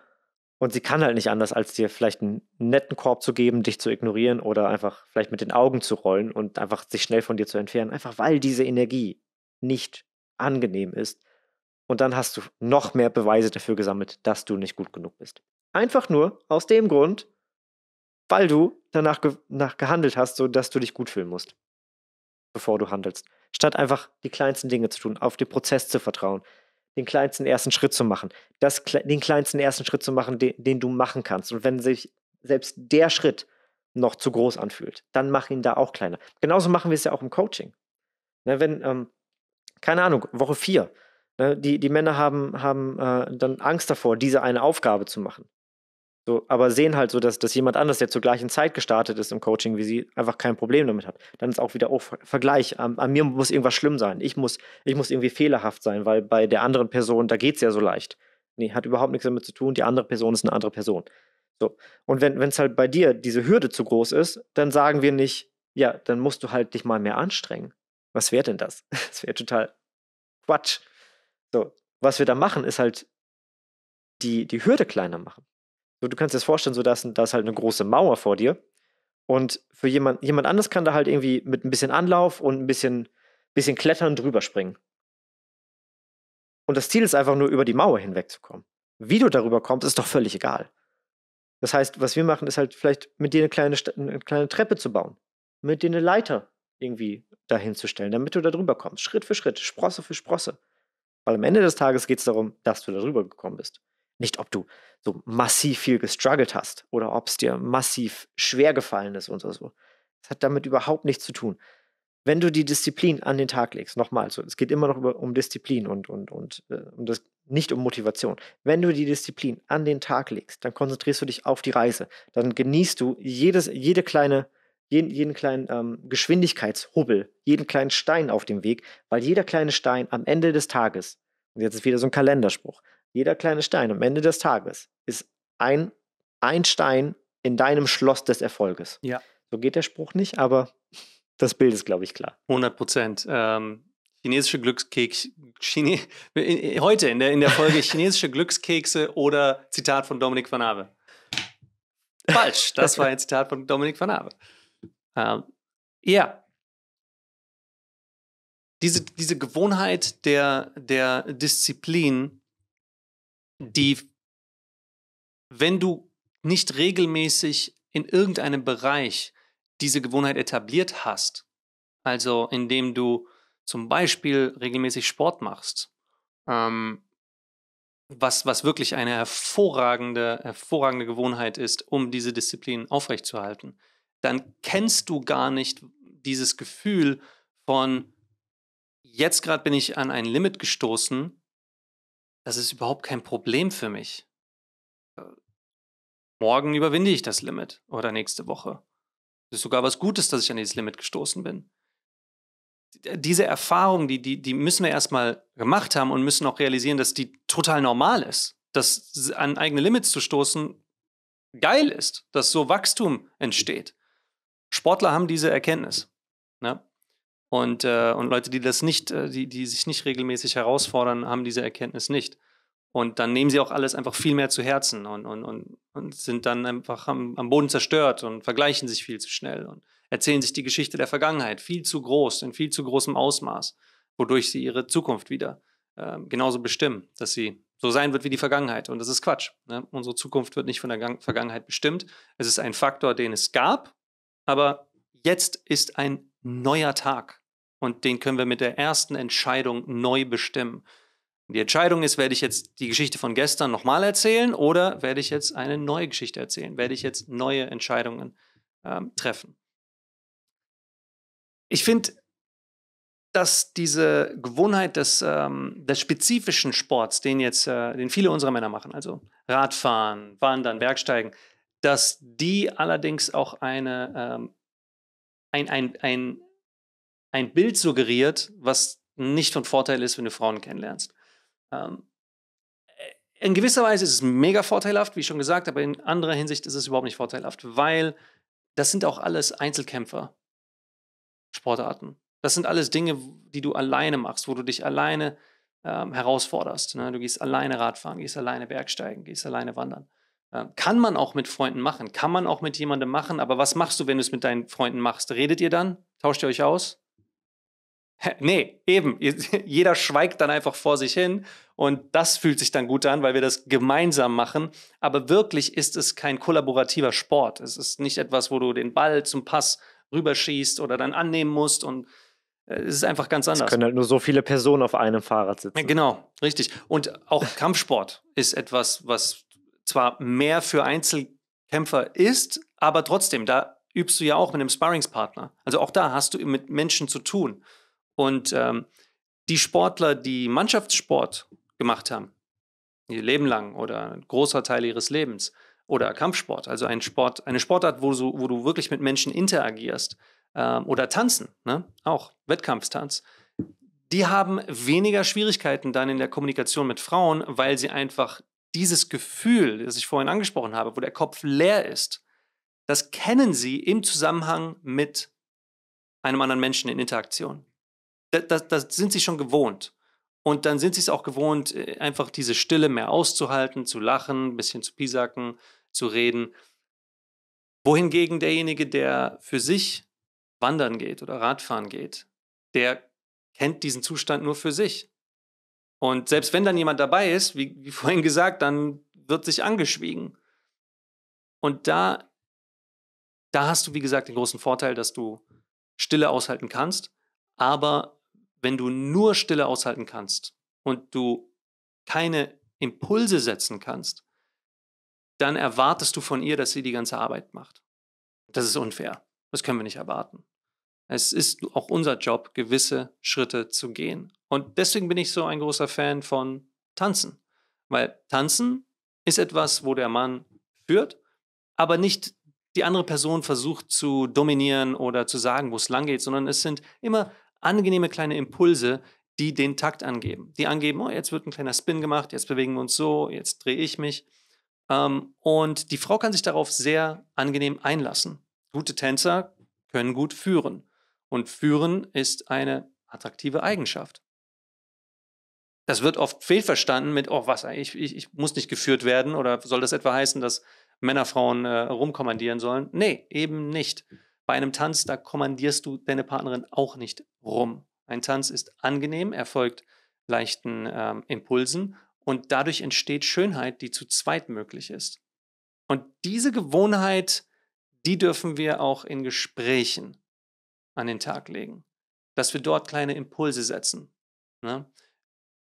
und sie kann halt nicht anders, als dir vielleicht einen netten Korb zu geben, dich zu ignorieren oder einfach vielleicht mit den Augen zu rollen und einfach sich schnell von dir zu entfernen, einfach weil diese Energie nicht angenehm ist. Und dann hast du noch mehr Beweise dafür gesammelt, dass du nicht gut genug bist. Einfach nur aus dem Grund, weil du danach, ge danach gehandelt hast, sodass du dich gut fühlen musst, bevor du handelst. Statt einfach die kleinsten Dinge zu tun, auf den Prozess zu vertrauen, den kleinsten ersten Schritt zu machen, das, den kleinsten ersten Schritt zu machen, den, den du machen kannst. Und wenn sich selbst der Schritt noch zu groß anfühlt, dann mach ihn da auch kleiner. Genauso machen wir es ja auch im Coaching. Ne, wenn, ähm, keine Ahnung, Woche vier, ne, die, die Männer haben, haben äh, dann Angst davor, diese eine Aufgabe zu machen. So, aber sehen halt so, dass, dass jemand anders, der zur gleichen Zeit gestartet ist im Coaching wie sie, einfach kein Problem damit hat. Dann ist auch wieder auch oh, Vergleich. An, an, mir muss irgendwas schlimm sein. Ich muss, ich muss irgendwie fehlerhaft sein, weil bei der anderen Person, da geht es ja so leicht. Nee, hat überhaupt nichts damit zu tun. Die andere Person ist eine andere Person. So. Und wenn es halt bei dir diese Hürde zu groß ist, dann sagen wir nicht, ja, dann musst du halt dich mal mehr anstrengen. Was wäre denn das? Das wäre total Quatsch. So, was wir da machen, ist halt die, die Hürde kleiner machen. So, du kannst dir das vorstellen, so da ist, da ist halt eine große Mauer vor dir. Und für jemand, jemand anders kann da halt irgendwie mit ein bisschen Anlauf und ein bisschen, bisschen Klettern drüber springen. Und das Ziel ist einfach nur, über die Mauer hinwegzukommen. Wie du darüber kommst, ist doch völlig egal. Das heißt, was wir machen, ist halt vielleicht mit dir eine kleine, eine kleine Treppe zu bauen. Mit dir eine Leiter irgendwie dahin zu stellen, damit du da drüber kommst. Schritt für Schritt, Sprosse für Sprosse. Weil am Ende des Tages geht es darum, dass du da drüber gekommen bist. Nicht, ob du so massiv viel gestruggelt hast oder ob es dir massiv schwer gefallen ist und so. Das hat damit überhaupt nichts zu tun. Wenn du die Disziplin an den Tag legst, nochmal, so, es geht immer noch über, um Disziplin und, und, und äh, um das, nicht um Motivation. Wenn du die Disziplin an den Tag legst, dann konzentrierst du dich auf die Reise. Dann genießt du jedes, jede kleine, jeden, jeden kleinen ähm, Geschwindigkeitshubbel, jeden kleinen Stein auf dem Weg, weil jeder kleine Stein am Ende des Tages, und jetzt ist wieder so ein Kalenderspruch, jeder kleine Stein am Ende des Tages ist ein, ein Stein in deinem Schloss des Erfolges. Ja. So geht der Spruch nicht, aber das Bild ist, glaube ich, klar. 100 Prozent. Ähm, chinesische Glückskekse, Chine heute in der, in der Folge chinesische Glückskekse oder Zitat von Dominik van Ave. Falsch, das war ein Zitat von Dominik van Ave. Ähm, ja. Diese, diese Gewohnheit der, der Disziplin die, wenn du nicht regelmäßig in irgendeinem Bereich diese Gewohnheit etabliert hast, also indem du zum Beispiel regelmäßig Sport machst, ähm, was, was wirklich eine hervorragende, hervorragende Gewohnheit ist, um diese Disziplin aufrechtzuerhalten, dann kennst du gar nicht dieses Gefühl von, jetzt gerade bin ich an ein Limit gestoßen, das ist überhaupt kein Problem für mich. Äh, morgen überwinde ich das Limit oder nächste Woche. Es ist sogar was Gutes, dass ich an dieses Limit gestoßen bin. Äh, diese Erfahrung, die, die, die müssen wir erstmal gemacht haben und müssen auch realisieren, dass die total normal ist. Dass an eigene Limits zu stoßen geil ist, dass so Wachstum entsteht. Sportler haben diese Erkenntnis. Ne? Und, äh, und Leute, die das nicht, äh, die, die sich nicht regelmäßig herausfordern, haben diese Erkenntnis nicht. Und dann nehmen sie auch alles einfach viel mehr zu Herzen und, und, und, und sind dann einfach am, am Boden zerstört und vergleichen sich viel zu schnell und erzählen sich die Geschichte der Vergangenheit viel zu groß, in viel zu großem Ausmaß, wodurch sie ihre Zukunft wieder äh, genauso bestimmen, dass sie so sein wird wie die Vergangenheit. Und das ist Quatsch. Ne? Unsere Zukunft wird nicht von der Gang Vergangenheit bestimmt. Es ist ein Faktor, den es gab, aber jetzt ist ein neuer Tag und den können wir mit der ersten Entscheidung neu bestimmen. Die Entscheidung ist, werde ich jetzt die Geschichte von gestern nochmal erzählen oder werde ich jetzt eine neue Geschichte erzählen? Werde ich jetzt neue Entscheidungen ähm, treffen? Ich finde, dass diese Gewohnheit des, ähm, des spezifischen Sports, den jetzt, äh, den viele unserer Männer machen, also Radfahren, Wandern, Bergsteigen, dass die allerdings auch eine, ähm, ein, ein, ein ein Bild suggeriert, was nicht von Vorteil ist, wenn du Frauen kennenlernst. Ähm, äh, in gewisser Weise ist es mega vorteilhaft, wie schon gesagt aber in anderer Hinsicht ist es überhaupt nicht vorteilhaft, weil das sind auch alles Einzelkämpfer, Sportarten. Das sind alles Dinge, die du alleine machst, wo du dich alleine ähm, herausforderst. Ne? Du gehst alleine Radfahren, gehst alleine Bergsteigen, gehst alleine wandern. Ähm, kann man auch mit Freunden machen, kann man auch mit jemandem machen, aber was machst du, wenn du es mit deinen Freunden machst? Redet ihr dann? Tauscht ihr euch aus? Nee, eben. Jeder schweigt dann einfach vor sich hin und das fühlt sich dann gut an, weil wir das gemeinsam machen. Aber wirklich ist es kein kollaborativer Sport. Es ist nicht etwas, wo du den Ball zum Pass rüberschießt oder dann annehmen musst und äh, es ist einfach ganz anders. Es können halt nur so viele Personen auf einem Fahrrad sitzen. Genau, richtig. Und auch Kampfsport ist etwas, was zwar mehr für Einzelkämpfer ist, aber trotzdem, da übst du ja auch mit einem Sparringspartner. Also auch da hast du mit Menschen zu tun. Und ähm, die Sportler, die Mannschaftssport gemacht haben, ihr Leben lang oder ein großer Teil ihres Lebens, oder Kampfsport, also ein Sport, eine Sportart, wo du, wo du wirklich mit Menschen interagierst, ähm, oder Tanzen, ne? auch Wettkampfstanz, die haben weniger Schwierigkeiten dann in der Kommunikation mit Frauen, weil sie einfach dieses Gefühl, das ich vorhin angesprochen habe, wo der Kopf leer ist, das kennen sie im Zusammenhang mit einem anderen Menschen in Interaktion das, das, sind sie schon gewohnt. Und dann sind sie es auch gewohnt, äh, einfach diese Stille mehr auszuhalten, zu lachen, ein bisschen zu pisacken, zu reden. Wohingegen derjenige, der für sich wandern geht oder Radfahren geht, der kennt diesen Zustand nur für sich. Und selbst wenn dann jemand dabei ist, wie, wie vorhin gesagt, dann wird sich angeschwiegen. Und da, da hast du, wie gesagt, den großen Vorteil, dass du Stille aushalten kannst, aber wenn du nur Stille aushalten kannst und du keine Impulse setzen kannst, dann erwartest du von ihr, dass sie die ganze Arbeit macht. Das ist unfair. Das können wir nicht erwarten. Es ist auch unser Job, gewisse Schritte zu gehen. Und deswegen bin ich so ein großer Fan von Tanzen. Weil Tanzen ist etwas, wo der Mann führt, aber nicht die andere Person versucht zu dominieren oder zu sagen, wo es lang geht, sondern es sind immer angenehme kleine Impulse, die den Takt angeben. Die angeben, oh, jetzt wird ein kleiner Spin gemacht, jetzt bewegen wir uns so, jetzt drehe ich mich. Ähm, und die Frau kann sich darauf sehr angenehm einlassen. Gute Tänzer können gut führen. Und führen ist eine attraktive Eigenschaft. Das wird oft fehlverstanden mit, oh, was, ich, ich, ich muss nicht geführt werden oder soll das etwa heißen, dass Männer Frauen äh, rumkommandieren sollen? Nee, eben nicht. Bei einem Tanz, da kommandierst du deine Partnerin auch nicht rum. Ein Tanz ist angenehm, erfolgt leichten ähm, Impulsen und dadurch entsteht Schönheit, die zu zweit möglich ist. Und diese Gewohnheit, die dürfen wir auch in Gesprächen an den Tag legen, dass wir dort kleine Impulse setzen. Ne?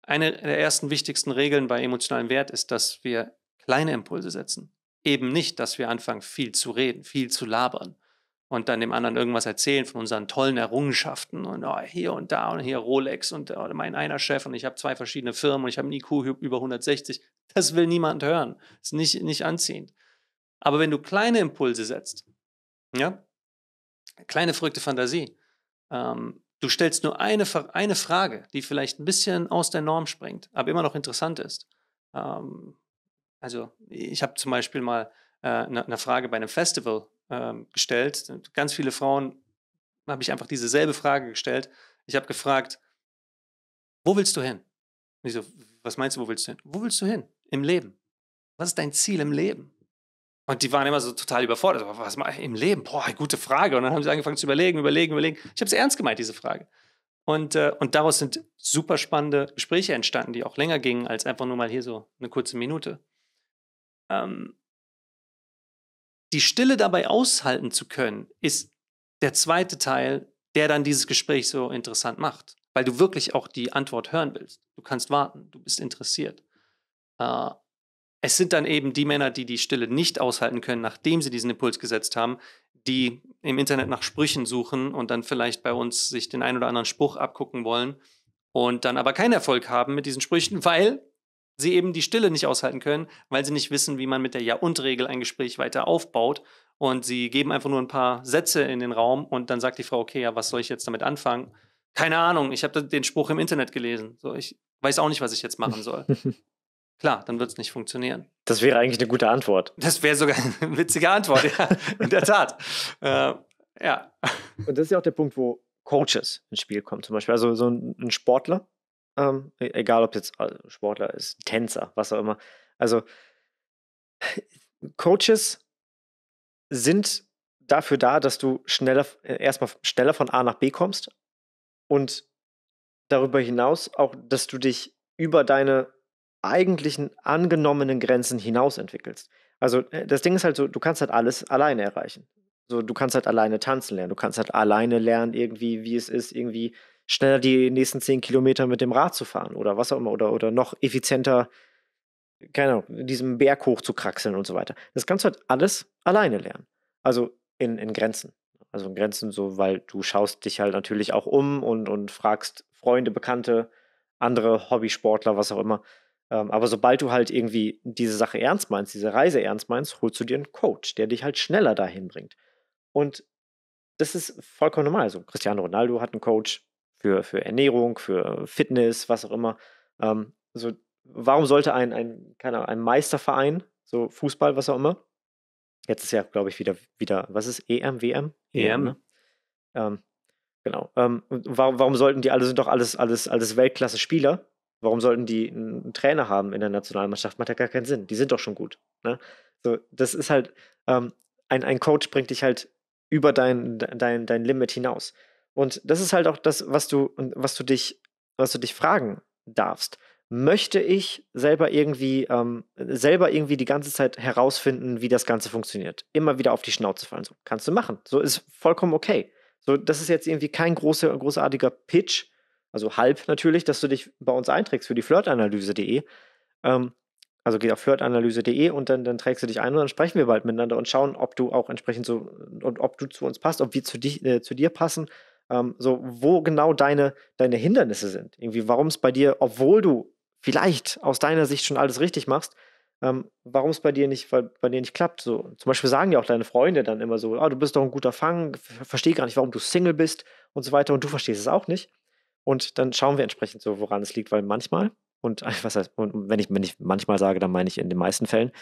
Eine der ersten wichtigsten Regeln bei emotionalem Wert ist, dass wir kleine Impulse setzen. Eben nicht, dass wir anfangen, viel zu reden, viel zu labern, und dann dem anderen irgendwas erzählen von unseren tollen Errungenschaften und oh, hier und da und hier Rolex und oh, mein einer Chef und ich habe zwei verschiedene Firmen und ich habe einen IQ über 160. Das will niemand hören. Das ist nicht, nicht anziehend. Aber wenn du kleine Impulse setzt, ja, kleine verrückte Fantasie, ähm, du stellst nur eine, eine Frage, die vielleicht ein bisschen aus der Norm springt, aber immer noch interessant ist. Ähm, also ich habe zum Beispiel mal eine äh, ne, ne Frage bei einem Festival ähm, gestellt. Ganz viele Frauen habe ich einfach dieselbe Frage gestellt. Ich habe gefragt, wo willst du hin? Und ich so, was meinst du, wo willst du hin? Wo willst du hin? Im Leben. Was ist dein Ziel im Leben? Und die waren immer so total überfordert. Was ich im Leben? Boah, gute Frage. Und dann haben sie angefangen zu überlegen, überlegen, überlegen. Ich habe es ernst gemeint, diese Frage. Und, äh, und daraus sind super spannende Gespräche entstanden, die auch länger gingen als einfach nur mal hier so eine kurze Minute. Ähm, die Stille dabei aushalten zu können, ist der zweite Teil, der dann dieses Gespräch so interessant macht, weil du wirklich auch die Antwort hören willst. Du kannst warten, du bist interessiert. Äh, es sind dann eben die Männer, die die Stille nicht aushalten können, nachdem sie diesen Impuls gesetzt haben, die im Internet nach Sprüchen suchen und dann vielleicht bei uns sich den einen oder anderen Spruch abgucken wollen und dann aber keinen Erfolg haben mit diesen Sprüchen, weil sie eben die Stille nicht aushalten können, weil sie nicht wissen, wie man mit der Ja-und-Regel ein Gespräch weiter aufbaut. Und sie geben einfach nur ein paar Sätze in den Raum und dann sagt die Frau, okay, ja, was soll ich jetzt damit anfangen? Keine Ahnung, ich habe den Spruch im Internet gelesen. So, ich weiß auch nicht, was ich jetzt machen soll. Klar, dann wird es nicht funktionieren. Das wäre eigentlich eine gute Antwort. Das wäre sogar eine witzige Antwort, ja, in der Tat. Äh, ja. Und das ist ja auch der Punkt, wo Coaches ins Spiel kommen. Zum Beispiel also so ein Sportler, ähm, e-, egal, ob jetzt äh, Sportler ist, Tänzer, was auch immer. Also Coaches sind dafür da, dass du schneller, äh, erstmal schneller von A nach B kommst und darüber hinaus auch, dass du dich über deine eigentlichen angenommenen Grenzen hinaus entwickelst. Also äh, das Ding ist halt so, du kannst halt alles alleine erreichen. So, du kannst halt alleine tanzen lernen, du kannst halt alleine lernen, irgendwie, wie es ist, irgendwie schneller die nächsten zehn Kilometer mit dem Rad zu fahren oder was auch immer oder, oder noch effizienter, keine Ahnung, diesen Berg hoch zu kraxeln und so weiter. Das kannst du halt alles alleine lernen. Also in, in Grenzen. Also in Grenzen so, weil du schaust dich halt natürlich auch um und, und fragst Freunde, Bekannte, andere Hobbysportler, was auch immer. Ähm, aber sobald du halt irgendwie diese Sache ernst meinst, diese Reise ernst meinst, holst du dir einen Coach, der dich halt schneller dahin bringt. Und das ist vollkommen normal. Also Cristiano Ronaldo hat einen Coach, für, für Ernährung, für Fitness, was auch immer. Ähm, also warum sollte ein, ein, keine Ahnung, ein Meisterverein, so Fußball, was auch immer, jetzt ist ja, glaube ich, wieder, wieder, was ist EM, WM? EM, e ne? Ähm, genau. Ähm, warum, warum sollten die alle, sind doch alles, alles, alles Weltklasse-Spieler? Warum sollten die einen Trainer haben in der Nationalmannschaft? Macht ja gar keinen Sinn. Die sind doch schon gut. Ne? So, das ist halt, ähm, ein, ein Coach bringt dich halt über dein, dein, dein Limit hinaus. Und das ist halt auch das, was du, was du dich, was du dich fragen darfst. Möchte ich selber irgendwie, ähm, selber irgendwie die ganze Zeit herausfinden, wie das Ganze funktioniert? Immer wieder auf die Schnauze fallen. So, kannst du machen. So ist vollkommen okay. So, das ist jetzt irgendwie kein großer, großartiger Pitch, also halb natürlich, dass du dich bei uns einträgst für die flirtanalyse.de. Ähm, also geh auf flirtanalyse.de und dann, dann trägst du dich ein und dann sprechen wir bald miteinander und schauen, ob du auch entsprechend so und ob du zu uns passt, ob wir zu, dich, äh, zu dir passen ähm, so wo genau deine, deine Hindernisse sind. Irgendwie, warum es bei dir, obwohl du vielleicht aus deiner Sicht schon alles richtig machst, ähm, warum es bei dir nicht, weil bei dir nicht klappt. So, zum Beispiel sagen ja auch deine Freunde dann immer so, ah, du bist doch ein guter Fang, verstehe gar nicht, warum du Single bist und so weiter und du verstehst es auch nicht. Und dann schauen wir entsprechend so, woran es liegt, weil manchmal, und was heißt, und wenn ich, wenn ich manchmal sage, dann meine ich in den meisten Fällen,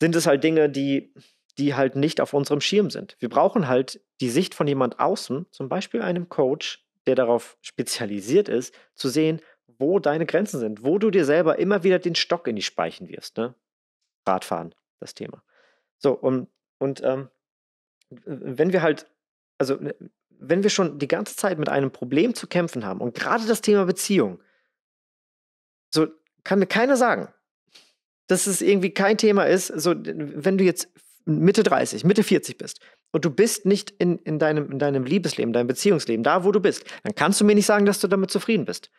sind es halt Dinge, die die halt nicht auf unserem Schirm sind. Wir brauchen halt die Sicht von jemand außen, zum Beispiel einem Coach, der darauf spezialisiert ist, zu sehen, wo deine Grenzen sind, wo du dir selber immer wieder den Stock in die Speichen wirst. Ne? Radfahren, das Thema. So, und, und ähm, wenn wir halt, also wenn wir schon die ganze Zeit mit einem Problem zu kämpfen haben und gerade das Thema Beziehung, so kann mir keiner sagen, dass es irgendwie kein Thema ist, so wenn du jetzt Mitte 30, Mitte 40 bist und du bist nicht in, in, deinem, in deinem Liebesleben, deinem Beziehungsleben, da wo du bist, dann kannst du mir nicht sagen, dass du damit zufrieden bist.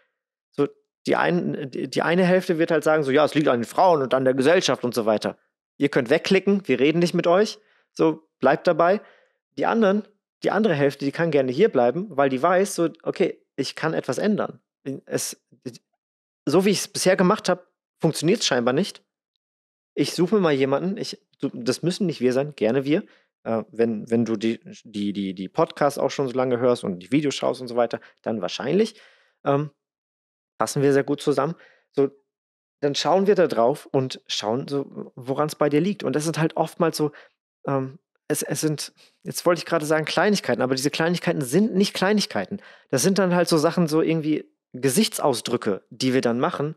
So, die, ein, die eine Hälfte wird halt sagen, so ja, es liegt an den Frauen und an der Gesellschaft und so weiter. Ihr könnt wegklicken, wir reden nicht mit euch, so bleibt dabei. Die anderen, die andere Hälfte, die kann gerne hier bleiben, weil die weiß, so, okay, ich kann etwas ändern. Es, so wie ich es bisher gemacht habe, funktioniert es scheinbar nicht. Ich suche mir mal jemanden, ich das müssen nicht wir sein, gerne wir. Äh, wenn, wenn du die, die, die, die Podcasts auch schon so lange hörst und die Videos schaust und so weiter, dann wahrscheinlich. Ähm, passen wir sehr gut zusammen. So, dann schauen wir da drauf und schauen, so, woran es bei dir liegt. Und das sind halt oftmals so, ähm, es, es sind, jetzt wollte ich gerade sagen Kleinigkeiten, aber diese Kleinigkeiten sind nicht Kleinigkeiten. Das sind dann halt so Sachen, so irgendwie Gesichtsausdrücke, die wir dann machen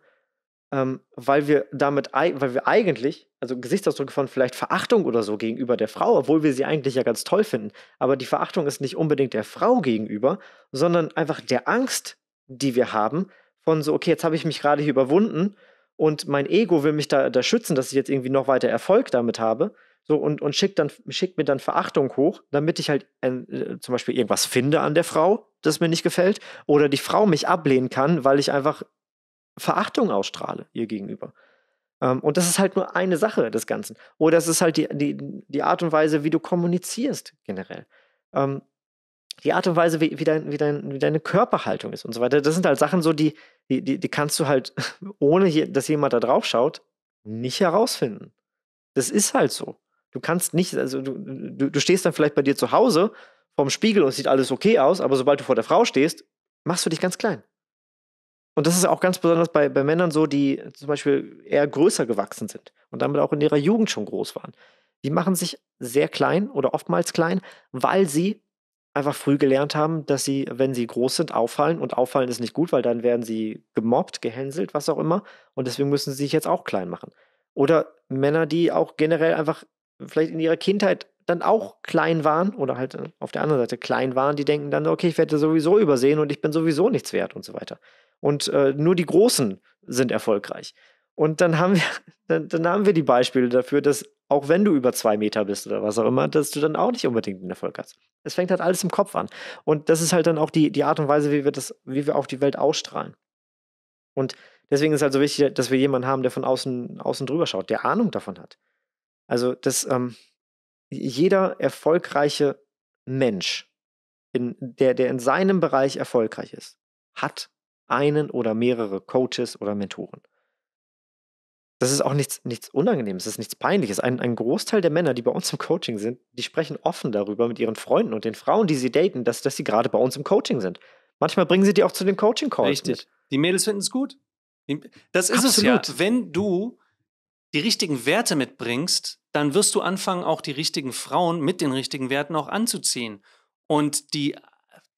ähm, weil wir damit, weil wir eigentlich, also Gesichtsausdrücke von vielleicht Verachtung oder so gegenüber der Frau, obwohl wir sie eigentlich ja ganz toll finden, aber die Verachtung ist nicht unbedingt der Frau gegenüber, sondern einfach der Angst, die wir haben, von so, okay, jetzt habe ich mich gerade hier überwunden und mein Ego will mich da, da schützen, dass ich jetzt irgendwie noch weiter Erfolg damit habe. So, und, und schickt, dann, schickt mir dann Verachtung hoch, damit ich halt äh, zum Beispiel irgendwas finde an der Frau, das mir nicht gefällt, oder die Frau mich ablehnen kann, weil ich einfach Verachtung ausstrahle ihr gegenüber. Ähm, und das ist halt nur eine Sache des Ganzen. Oder das ist halt die, die, die Art und Weise, wie du kommunizierst generell. Ähm, die Art und Weise, wie, wie, dein, wie, dein, wie deine Körperhaltung ist und so weiter. Das sind halt Sachen so, die, die, die, die kannst du halt, ohne hier, dass jemand da drauf schaut, nicht herausfinden. Das ist halt so. Du kannst nicht, also du, du, du stehst dann vielleicht bei dir zu Hause vorm Spiegel und es sieht alles okay aus, aber sobald du vor der Frau stehst, machst du dich ganz klein. Und das ist auch ganz besonders bei, bei Männern so, die zum Beispiel eher größer gewachsen sind und damit auch in ihrer Jugend schon groß waren. Die machen sich sehr klein oder oftmals klein, weil sie einfach früh gelernt haben, dass sie, wenn sie groß sind, auffallen. Und auffallen ist nicht gut, weil dann werden sie gemobbt, gehänselt, was auch immer. Und deswegen müssen sie sich jetzt auch klein machen. Oder Männer, die auch generell einfach vielleicht in ihrer Kindheit dann auch klein waren oder halt äh, auf der anderen Seite klein waren, die denken dann, okay, ich werde sowieso übersehen und ich bin sowieso nichts wert und so weiter. Und äh, nur die Großen sind erfolgreich. Und dann haben wir, dann, dann haben wir die Beispiele dafür, dass auch wenn du über zwei Meter bist oder was auch immer, dass du dann auch nicht unbedingt einen Erfolg hast. Es fängt halt alles im Kopf an. Und das ist halt dann auch die, die Art und Weise, wie wir das, wie wir auf die Welt ausstrahlen. Und deswegen ist es halt so wichtig, dass wir jemanden haben, der von außen, außen drüber schaut, der Ahnung davon hat. Also, dass ähm, jeder erfolgreiche Mensch, in, der, der in seinem Bereich erfolgreich ist, hat einen oder mehrere Coaches oder Mentoren. Das ist auch nichts, nichts Unangenehmes, das ist nichts Peinliches. Ein, ein Großteil der Männer, die bei uns im Coaching sind, die sprechen offen darüber mit ihren Freunden und den Frauen, die sie daten, dass, dass sie gerade bei uns im Coaching sind. Manchmal bringen sie die auch zu den Coaching-Calls. Richtig. Mit. Die Mädels finden es gut. Das ist Absolut. es ja. Wenn du die richtigen Werte mitbringst, dann wirst du anfangen, auch die richtigen Frauen mit den richtigen Werten auch anzuziehen. Und die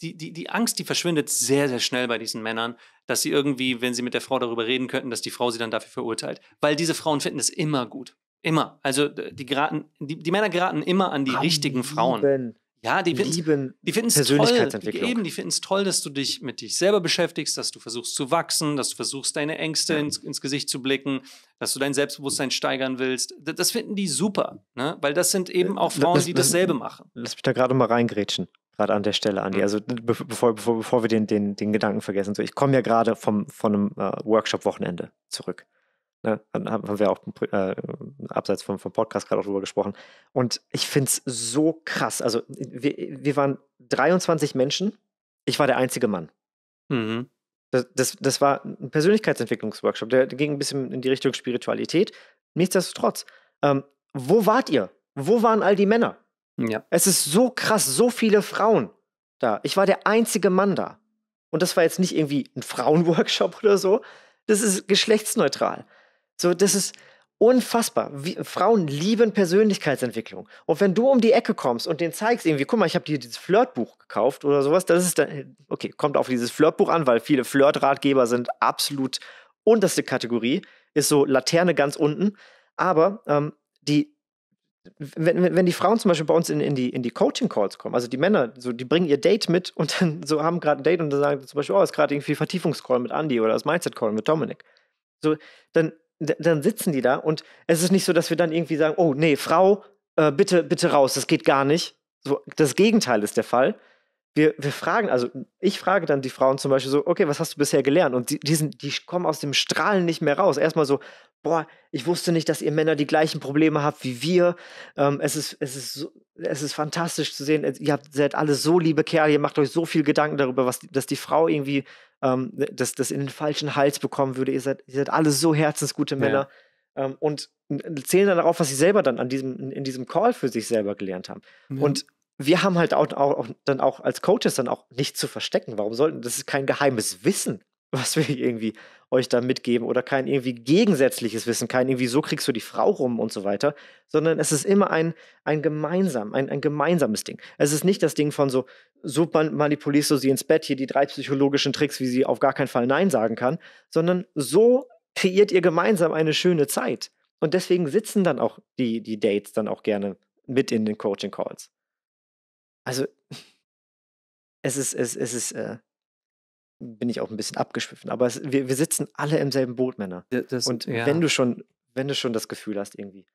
die, die, die Angst, die verschwindet sehr, sehr schnell bei diesen Männern, dass sie irgendwie, wenn sie mit der Frau darüber reden könnten, dass die Frau sie dann dafür verurteilt. Weil diese Frauen finden es immer gut. Immer. Also die, geraten, die, die Männer geraten immer an die Am ah, richtigen Frauen. Lieben. Ja, die finden es Persönlichkeitsentwicklung. Toll, die, eben, die finden es toll, dass du dich mit dich selber beschäftigst, dass du versuchst zu wachsen, dass du versuchst, deine Ängste ja. ins, ins, Gesicht zu blicken, dass du dein Selbstbewusstsein steigern willst. Das, das finden die super, ne? weil das sind eben äh, auch Frauen, das, die dasselbe machen. Lass mich da gerade mal reingrätschen gerade an der Stelle, Andi. Mhm. Also be bevor, bevor, bevor wir den, den, den Gedanken vergessen, so ich komme ja gerade von einem äh, Workshop-Wochenende zurück. Ne? Haben wir auch äh, abseits vom, vom Podcast gerade auch drüber gesprochen. Und ich finde es so krass. Also wir, wir waren 23 Menschen, ich war der einzige Mann. Mhm. Das, das, das war ein Persönlichkeitsentwicklungsworkshop, der ging ein bisschen in die Richtung Spiritualität. Nichtsdestotrotz, ähm, wo wart ihr? Wo waren all die Männer? Ja. Es ist so krass, so viele Frauen da. Ich war der einzige Mann da. Und das war jetzt nicht irgendwie ein Frauenworkshop oder so. Das ist geschlechtsneutral. So, das ist unfassbar. Wie, Frauen lieben Persönlichkeitsentwicklung. Und wenn du um die Ecke kommst und denen zeigst, irgendwie, guck mal, ich habe dir dieses Flirtbuch gekauft oder sowas, das ist dann, okay, kommt auf dieses Flirtbuch an, weil viele Flirtratgeber sind absolut unterste Kategorie, ist so Laterne ganz unten. Aber ähm, die wenn, wenn die Frauen zum Beispiel bei uns in, in die, in die Coaching-Calls kommen, also die Männer, so, die bringen ihr Date mit und dann so haben gerade ein Date und dann sagen zum Beispiel, oh, ist gerade irgendwie Vertiefungscall mit Andy oder das Mindset-Call mit Dominik. So, dann, dann sitzen die da und es ist nicht so, dass wir dann irgendwie sagen, oh, nee, Frau, äh, bitte, bitte raus, das geht gar nicht. So, das Gegenteil ist der Fall. Wir, wir fragen, also ich frage dann die Frauen zum Beispiel so, okay, was hast du bisher gelernt? Und die, die, sind, die kommen aus dem Strahlen nicht mehr raus. Erstmal so, boah, ich wusste nicht, dass ihr Männer die gleichen Probleme habt wie wir. Ähm, es, ist, es, ist so, es ist fantastisch zu sehen, also, ihr, habt, seid alle so liebe Kerle, ihr macht euch so viel Gedanken darüber, was, dass die Frau irgendwie ähm, das, das in den falschen Hals bekommen würde. Ihr seid, ihr seid alle so herzensgute Männer. Ja. Ähm, und äh, zählen dann darauf, was sie selber dann an diesem, in diesem Call für sich selber gelernt haben. Mhm. Und wir haben halt auch, auch, dann auch als Coaches dann auch nichts zu verstecken. Warum sollten? Das ist kein geheimes Wissen was wir irgendwie euch da mitgeben oder kein irgendwie gegensätzliches Wissen, kein irgendwie so kriegst du die Frau rum und so weiter, sondern es ist immer ein, ein gemeinsam, ein, ein gemeinsames Ding. Es ist nicht das Ding von so, so manipulierst du sie ins Bett, hier die drei psychologischen Tricks, wie sie auf gar keinen Fall Nein sagen kann, sondern so kreiert ihr gemeinsam eine schöne Zeit. Und deswegen sitzen dann auch die, die Dates dann auch gerne mit in den Coaching Calls. Also, es ist, es, es ist, äh, bin ich auch ein bisschen abgeschwiffen. Aber es, wir, wir sitzen alle im selben Boot, Männer. Das, und ja. wenn du schon, wenn du schon das Gefühl hast, irgendwie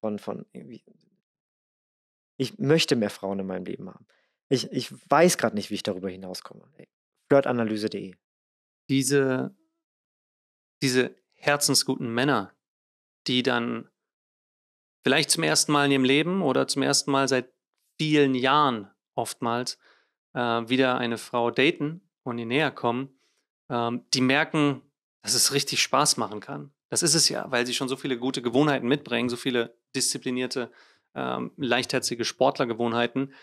von, von irgendwie, ich möchte mehr Frauen in meinem Leben haben. Ich, ich weiß gerade nicht, wie ich darüber hinauskomme. Flirtanalyse.de. Diese, diese herzensguten Männer, die dann vielleicht zum ersten Mal in ihrem Leben oder zum ersten Mal seit vielen Jahren oftmals äh, wieder eine Frau daten und ihr näher kommen, ähm, die merken, dass es richtig Spaß machen kann. Das ist es ja, weil sie schon so viele gute Gewohnheiten mitbringen, so viele disziplinierte, ähm, leichtherzige Sportlergewohnheiten.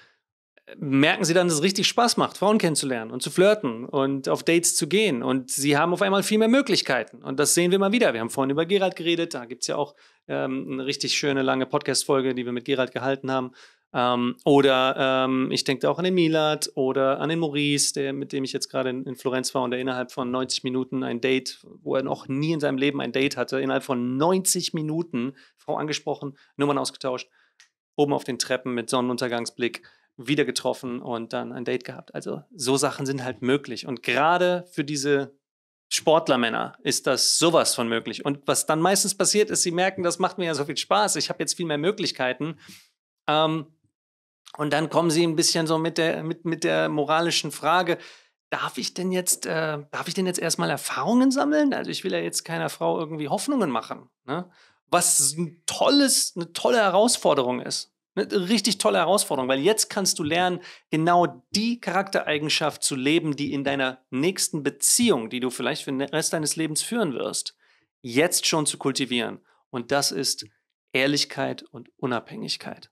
Merken sie dann, dass es richtig Spaß macht, Frauen kennenzulernen und zu flirten und auf Dates zu gehen. Und sie haben auf einmal viel mehr Möglichkeiten. Und das sehen wir mal wieder. Wir haben vorhin über Gerald geredet. Da gibt es ja auch ähm, eine richtig schöne lange Podcast-Folge, die wir mit Gerald gehalten haben. Ähm, oder ähm, ich denke auch an den Milad oder an den Maurice, der, mit dem ich jetzt gerade in, in, Florenz war und der innerhalb von 90 Minuten ein Date, wo er noch nie in seinem Leben ein Date hatte, innerhalb von 90 Minuten, Frau angesprochen, Nummern ausgetauscht, oben auf den Treppen mit Sonnenuntergangsblick wieder getroffen und dann ein Date gehabt. Also so Sachen sind halt möglich. Und gerade für diese Sportlermänner ist das sowas von möglich. Und was dann meistens passiert ist, sie merken, das macht mir ja so viel Spaß, ich habe jetzt viel mehr Möglichkeiten. Ähm, und dann kommen sie ein bisschen so mit der, mit, mit der moralischen Frage, darf ich denn jetzt, äh, darf ich denn jetzt erstmal Erfahrungen sammeln? Also ich will ja jetzt keiner Frau irgendwie Hoffnungen machen. Ne? Was ein tolles, eine tolle Herausforderung ist. Eine richtig tolle Herausforderung, weil jetzt kannst du lernen, genau die Charaktereigenschaft zu leben, die in deiner nächsten Beziehung, die du vielleicht für den Rest deines Lebens führen wirst, jetzt schon zu kultivieren. Und das ist Ehrlichkeit und Unabhängigkeit.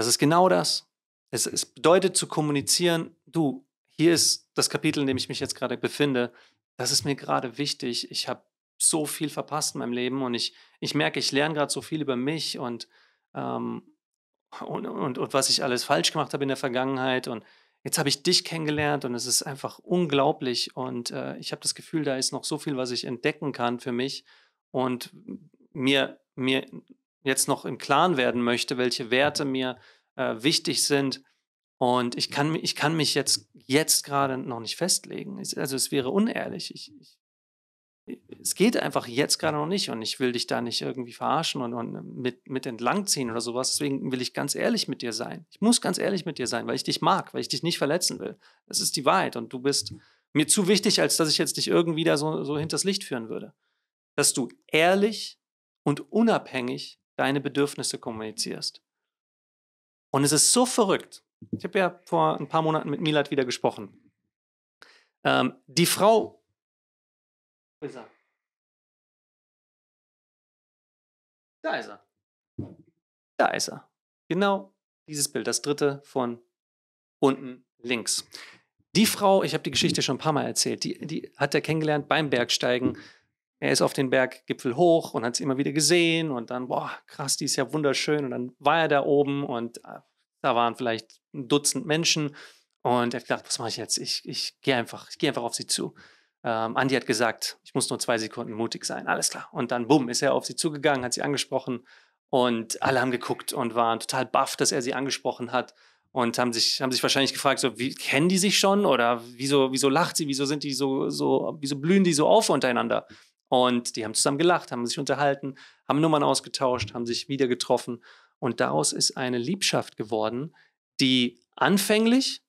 Das ist genau das. Es, es bedeutet zu kommunizieren, du, hier ist das Kapitel, in dem ich mich jetzt gerade befinde. Das ist mir gerade wichtig. Ich habe so viel verpasst in meinem Leben und ich, ich merke, ich lerne gerade so viel über mich und, ähm, und, und, und was ich alles falsch gemacht habe in der Vergangenheit. Und jetzt habe ich dich kennengelernt und es ist einfach unglaublich. Und äh, ich habe das Gefühl, da ist noch so viel, was ich entdecken kann für mich und mir, mir jetzt noch im Klaren werden möchte, welche Werte mir äh, wichtig sind. Und ich kann, ich kann mich jetzt, jetzt gerade noch nicht festlegen. Also es wäre unehrlich. Ich, ich, es geht einfach jetzt gerade noch nicht und ich will dich da nicht irgendwie verarschen und, und mit, mit entlangziehen oder sowas. Deswegen will ich ganz ehrlich mit dir sein. Ich muss ganz ehrlich mit dir sein, weil ich dich mag, weil ich dich nicht verletzen will. Das ist die Wahrheit und du bist mir zu wichtig, als dass ich jetzt dich irgendwie da so, so hinters Licht führen würde. Dass du ehrlich und unabhängig deine Bedürfnisse kommunizierst. Und es ist so verrückt. Ich habe ja vor ein paar Monaten mit Milad wieder gesprochen. Ähm, die Frau. Wo ist er? Da ist er. Da ist er. Genau dieses Bild, das dritte von unten links. Die Frau, ich habe die Geschichte schon ein paar Mal erzählt, die, die hat er kennengelernt beim Bergsteigen er ist auf den Berggipfel hoch und hat es immer wieder gesehen und dann, boah, krass, die ist ja wunderschön. Und dann war er da oben und äh, da waren vielleicht ein Dutzend Menschen und er hat gedacht, was mache ich jetzt? Ich, ich gehe einfach, ich gehe einfach auf sie zu. Ähm, Andi hat gesagt, ich muss nur zwei Sekunden mutig sein, alles klar. Und dann, bumm, ist er auf sie zugegangen, hat sie angesprochen und alle haben geguckt und waren total baff, dass er sie angesprochen hat und haben sich, haben sich wahrscheinlich gefragt, so, wie, kennen die sich schon oder wieso, wieso lacht sie, wieso sind die so, so, wieso blühen die so auf untereinander? Und die haben zusammen gelacht, haben sich unterhalten, haben Nummern ausgetauscht, haben sich wieder getroffen. Und daraus ist eine Liebschaft geworden, die anfänglich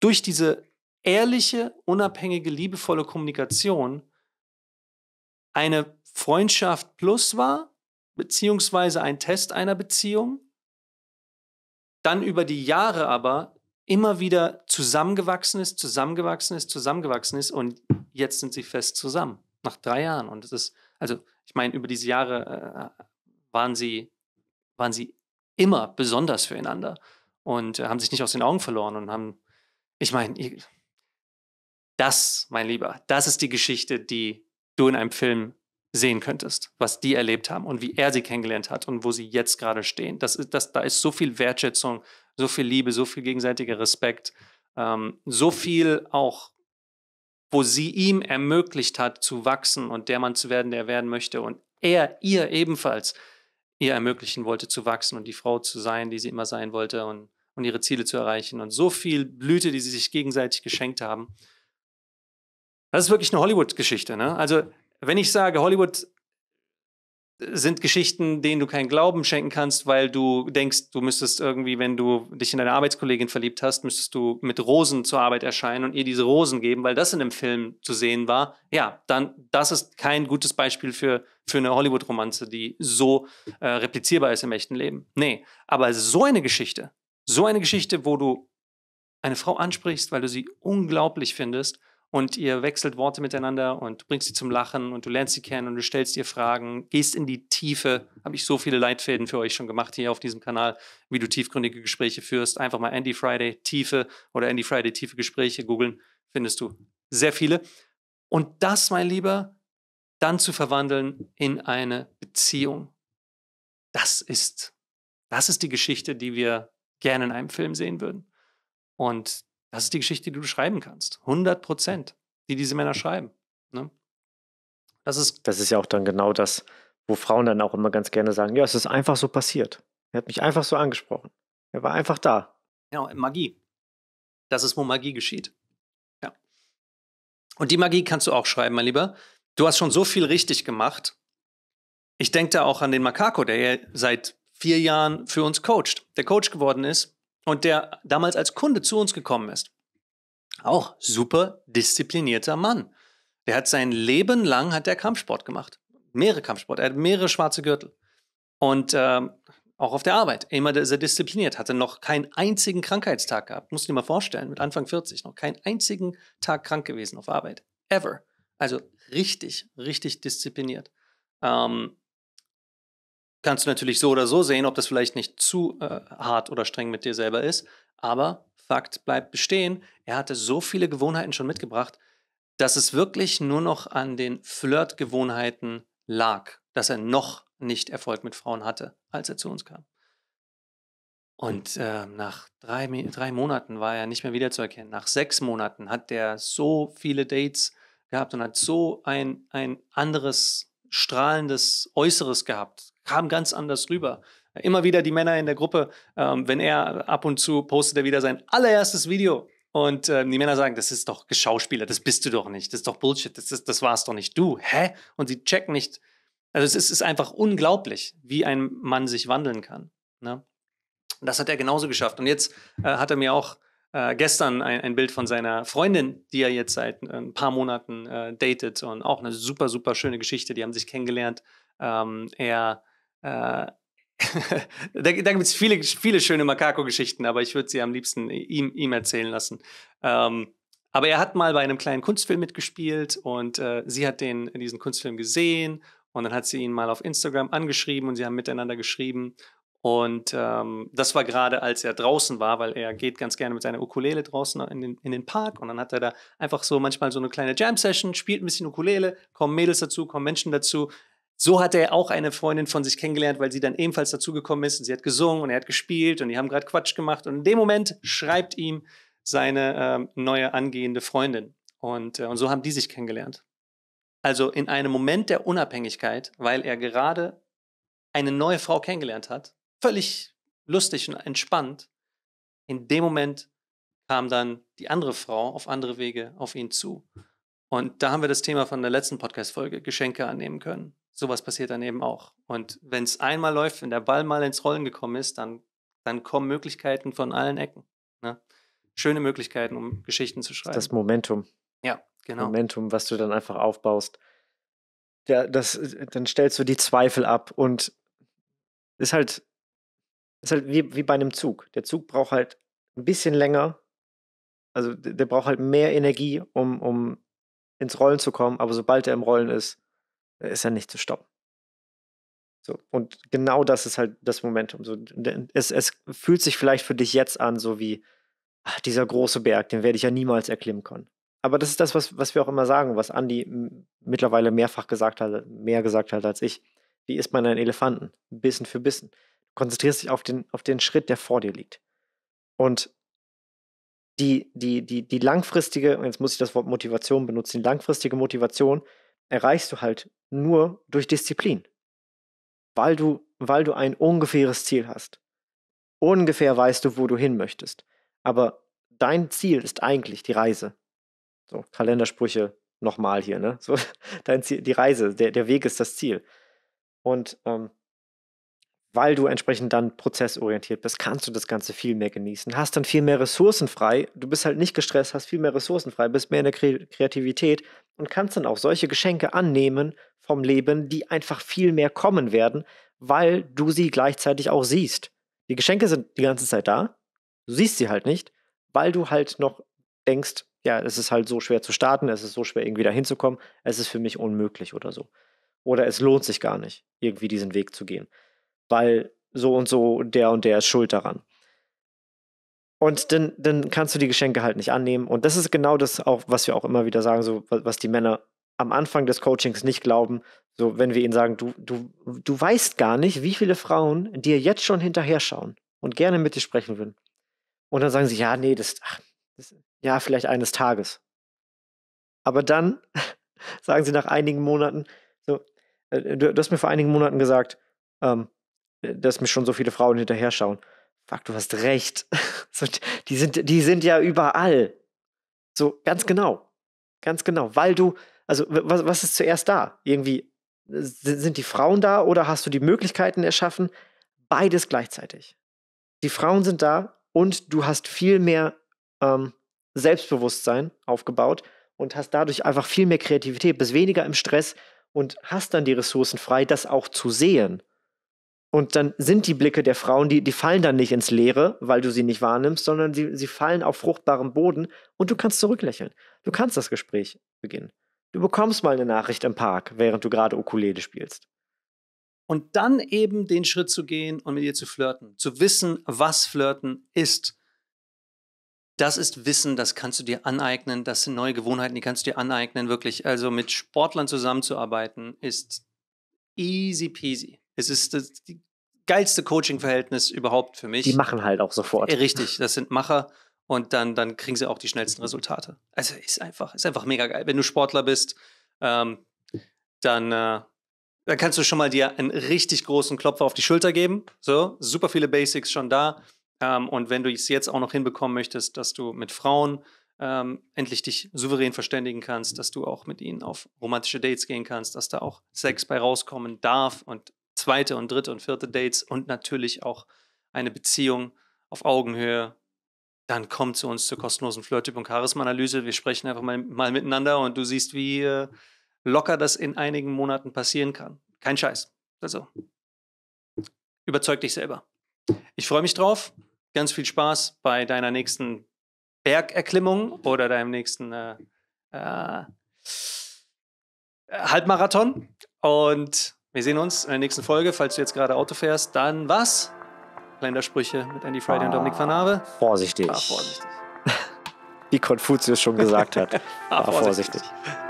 durch diese ehrliche, unabhängige, liebevolle Kommunikation eine Freundschaft plus war, beziehungsweise ein Test einer Beziehung, dann über die Jahre aber immer wieder zusammengewachsen ist, zusammengewachsen ist, zusammengewachsen ist und jetzt sind sie fest zusammen. Nach drei Jahren. Und es ist, also ich meine, über diese Jahre äh, waren, sie, waren sie immer besonders füreinander und äh, haben sich nicht aus den Augen verloren und haben, ich meine, das, mein Lieber, das ist die Geschichte, die du in einem Film sehen könntest, was die erlebt haben und wie er sie kennengelernt hat und wo sie jetzt gerade stehen. Das das, da ist so viel Wertschätzung, so viel Liebe, so viel gegenseitiger Respekt, ähm, so mhm. viel auch wo sie ihm ermöglicht hat zu wachsen und der Mann zu werden, der er werden möchte und er ihr ebenfalls ihr ermöglichen wollte zu wachsen und die Frau zu sein, die sie immer sein wollte und, und ihre Ziele zu erreichen und so viel Blüte, die sie sich gegenseitig geschenkt haben. Das ist wirklich eine Hollywood-Geschichte. Ne? Also wenn ich sage, Hollywood sind Geschichten, denen du keinen Glauben schenken kannst, weil du denkst, du müsstest irgendwie, wenn du dich in deine Arbeitskollegin verliebt hast, müsstest du mit Rosen zur Arbeit erscheinen und ihr diese Rosen geben, weil das in dem Film zu sehen war. Ja, dann das ist kein gutes Beispiel für, für eine Hollywood-Romanze, die so äh, replizierbar ist im echten Leben. Nee, aber so eine Geschichte, so eine Geschichte, wo du eine Frau ansprichst, weil du sie unglaublich findest und ihr wechselt Worte miteinander und bringt sie zum Lachen und du lernst sie kennen und du stellst ihr Fragen, gehst in die Tiefe. Habe ich so viele Leitfäden für euch schon gemacht hier auf diesem Kanal, wie du tiefgründige Gespräche führst. Einfach mal Andy Friday Tiefe oder Andy Friday Tiefe Gespräche googeln, findest du sehr viele. Und das, mein Lieber, dann zu verwandeln in eine Beziehung. Das ist, das ist die Geschichte, die wir gerne in einem Film sehen würden. Und das ist die Geschichte, die du schreiben kannst. 100 Prozent, die diese Männer schreiben. Ne? Das, ist das ist ja auch dann genau das, wo Frauen dann auch immer ganz gerne sagen, ja, es ist einfach so passiert. Er hat mich einfach so angesprochen. Er war einfach da. Genau, Magie. Das ist, wo Magie geschieht. Ja. Und die Magie kannst du auch schreiben, mein Lieber. Du hast schon so viel richtig gemacht. Ich denke da auch an den Makako, der ja seit vier Jahren für uns coacht, der Coach geworden ist und der damals als Kunde zu uns gekommen ist. Auch super disziplinierter Mann. Der hat sein Leben lang hat der Kampfsport gemacht. Mehrere Kampfsport. Er hat mehrere schwarze Gürtel. Und ähm, auch auf der Arbeit. Immer sehr diszipliniert. Hatte noch keinen einzigen Krankheitstag gehabt. Musst du dir mal vorstellen, mit Anfang 40 noch keinen einzigen Tag krank gewesen auf Arbeit. Ever. Also richtig, richtig diszipliniert. Ähm, kannst du natürlich so oder so sehen, ob das vielleicht nicht zu äh, hart oder streng mit dir selber ist. Aber Fakt bleibt bestehen, er hatte so viele Gewohnheiten schon mitgebracht, dass es wirklich nur noch an den Flirtgewohnheiten lag, dass er noch nicht Erfolg mit Frauen hatte, als er zu uns kam. Und äh, nach drei, drei Monaten war er nicht mehr wiederzuerkennen. Nach sechs Monaten hat er so viele Dates gehabt und hat so ein, ein anderes strahlendes Äußeres gehabt, kam ganz anders rüber. Immer wieder die Männer in der Gruppe, ähm, wenn er ab und zu postet er wieder sein allererstes Video. Und äh, die Männer sagen, das ist doch Geschauspieler, das bist du doch nicht, das ist doch Bullshit, das, ist, das war's doch nicht du. Hä? Und sie checken nicht. Also es ist, ist einfach unglaublich, wie ein Mann sich wandeln kann. Ne? Das hat er genauso geschafft. Und jetzt äh, hat er mir auch äh, gestern ein, ein, Bild von seiner Freundin, die er jetzt seit äh, ein paar Monaten äh, datet und auch eine super, super schöne Geschichte. Die haben sich kennengelernt. Ähm, er äh, da, da gibt es viele, viele schöne Makako-Geschichten, aber ich würde sie am liebsten ihm, ihm erzählen lassen. Ähm, aber er hat mal bei einem kleinen Kunstfilm mitgespielt und äh, sie hat den, diesen Kunstfilm gesehen und dann hat sie ihn mal auf Instagram angeschrieben und sie haben miteinander geschrieben. Und ähm, das war gerade, als er draußen war, weil er geht ganz gerne mit seiner Ukulele draußen in den, in den Park und dann hat er da einfach so manchmal so eine kleine Jam-Session, spielt ein bisschen Ukulele, kommen Mädels dazu, kommen Menschen dazu. So hat er auch eine Freundin von sich kennengelernt, weil sie dann ebenfalls dazugekommen ist und sie hat gesungen und er hat gespielt und die haben gerade Quatsch gemacht. Und in dem Moment schreibt ihm seine ähm, neue angehende Freundin. Und, äh, und so haben die sich kennengelernt. Also in einem Moment der Unabhängigkeit, weil er gerade eine neue Frau kennengelernt hat, völlig lustig und entspannt, in dem Moment kam dann die andere Frau auf andere Wege auf ihn zu. Und da haben wir das Thema von der letzten Podcast-Folge Geschenke annehmen können sowas passiert dann eben auch. Und wenn es einmal läuft, wenn der Ball mal ins Rollen gekommen ist, dann, dann kommen Möglichkeiten von allen Ecken. Ne? Schöne Möglichkeiten, um Geschichten zu schreiben. Das Momentum. Ja, genau. Momentum, was du dann einfach aufbaust. Ja, das, äh, dann stellst du die Zweifel ab und ist halt, ist halt wie, wie bei einem Zug. Der Zug braucht halt ein bisschen länger, also der braucht halt mehr Energie, um, um ins Rollen zu kommen, aber sobald er im Rollen ist, äh, ist ja nicht zu stoppen. So, und genau das ist halt das Momentum. So, es, es fühlt sich vielleicht für dich jetzt an, so wie ach, dieser große Berg, den werde ich ja niemals erklimmen können. Aber das ist das, was, was wir auch immer sagen, was Andi mittlerweile mehrfach gesagt hat, mehr gesagt hat als ich. Wie isst man einen Elefanten? Bissen für Bissen. Du konzentrierst dich auf den, auf den Schritt, der vor dir liegt. Und die, die, die, die langfristige, jetzt muss ich das Wort Motivation benutzen, die langfristige Motivation erreichst du halt nur durch Disziplin, weil du, weil du ein ungefähres Ziel hast. Ungefähr weißt du, wo du hin möchtest. Aber dein Ziel ist eigentlich die Reise. So, Kalendersprüche nochmal hier, ne? So, dein Ziel, die Reise, der, der Weg ist das Ziel. Und ähm, weil du entsprechend dann prozessorientiert bist, kannst du das Ganze viel mehr genießen, hast dann viel mehr Ressourcen frei, du bist halt nicht gestresst, hast viel mehr Ressourcen frei, bist mehr in der Kreativität und kannst dann auch solche Geschenke annehmen vom Leben, die einfach viel mehr kommen werden, weil du sie gleichzeitig auch siehst. Die Geschenke sind die ganze Zeit da, du siehst sie halt nicht, weil du halt noch denkst, ja, es ist halt so schwer zu starten, es ist so schwer irgendwie da hinzukommen, es ist für mich unmöglich oder so. Oder es lohnt sich gar nicht, irgendwie diesen Weg zu gehen weil so und so der und der ist schuld daran. Und dann, dann kannst du die Geschenke halt nicht annehmen. Und das ist genau das, auch, was wir auch immer wieder sagen, so, was die Männer am Anfang des Coachings nicht glauben. So, wenn wir ihnen sagen, du, du, du weißt gar nicht, wie viele Frauen dir jetzt schon hinterher schauen und gerne mit dir sprechen würden. Und dann sagen sie, ja, nee, das, ach, das ja, vielleicht eines Tages. Aber dann sagen sie nach einigen Monaten, so, äh, du, du, hast mir vor einigen Monaten gesagt, ähm, äh, dass mir schon so viele Frauen hinterher schauen. Fuck, du hast recht. So, die, sind, die sind ja überall. So, ganz genau. Ganz genau. Weil du, also, was, was ist zuerst da? Irgendwie, äh, sind die Frauen da oder hast du die Möglichkeiten erschaffen? Beides gleichzeitig. Die Frauen sind da und du hast viel mehr ähm, Selbstbewusstsein aufgebaut und hast dadurch einfach viel mehr Kreativität, bist weniger im Stress und hast dann die Ressourcen frei, das auch zu sehen. Und dann sind die Blicke der Frauen, die, die fallen dann nicht ins Leere, weil du sie nicht wahrnimmst, sondern sie, sie fallen auf fruchtbarem Boden und du kannst zurücklächeln. Du kannst das Gespräch beginnen. Du bekommst mal eine Nachricht im Park, während du gerade Ukulele spielst. Und dann eben den Schritt zu gehen und mit ihr zu flirten, zu wissen, was Flirten ist. Das ist Wissen, das kannst du dir aneignen, das sind neue Gewohnheiten, die kannst du dir aneignen, wirklich. Also mit Sportlern zusammenzuarbeiten ist easy peasy. Es ist, das, die geilste Coaching-Verhältnis überhaupt für mich. Die machen halt auch sofort. Äh, richtig, das sind Macher und dann, dann kriegen sie auch die schnellsten Resultate. Also ist einfach, ist einfach mega geil. Wenn du Sportler bist, ähm, dann, äh, dann kannst du schon mal dir einen richtig großen Klopfer auf die Schulter geben. So, super viele Basics schon da. Ähm, und wenn du es jetzt auch noch hinbekommen möchtest, dass du mit Frauen ähm, endlich dich souverän verständigen kannst, dass du auch mit ihnen auf romantische Dates gehen kannst, dass da auch Sex bei rauskommen darf und zweite und dritte und vierte Dates und natürlich auch eine Beziehung auf Augenhöhe, dann komm zu uns zur kostenlosen Flirttyp- und Charisma-Analyse. Wir sprechen einfach mal, mal, miteinander und du siehst, wie äh, locker das in einigen Monaten passieren kann. Kein Scheiß. Also überzeug dich selber. Ich freue mich drauf. Ganz viel Spaß bei deiner nächsten Bergerklimmung oder deinem nächsten äh, äh, Halbmarathon. Und wir sehen uns in der nächsten Folge. Falls du jetzt gerade Auto fährst, dann was? Kalendersprüche mit Andy Friday ah, und Dominik Vanave. Vorsichtig. Ah, vorsichtig. Wie Konfuzius schon gesagt hat. Ah, ah, vorsichtig. vorsichtig.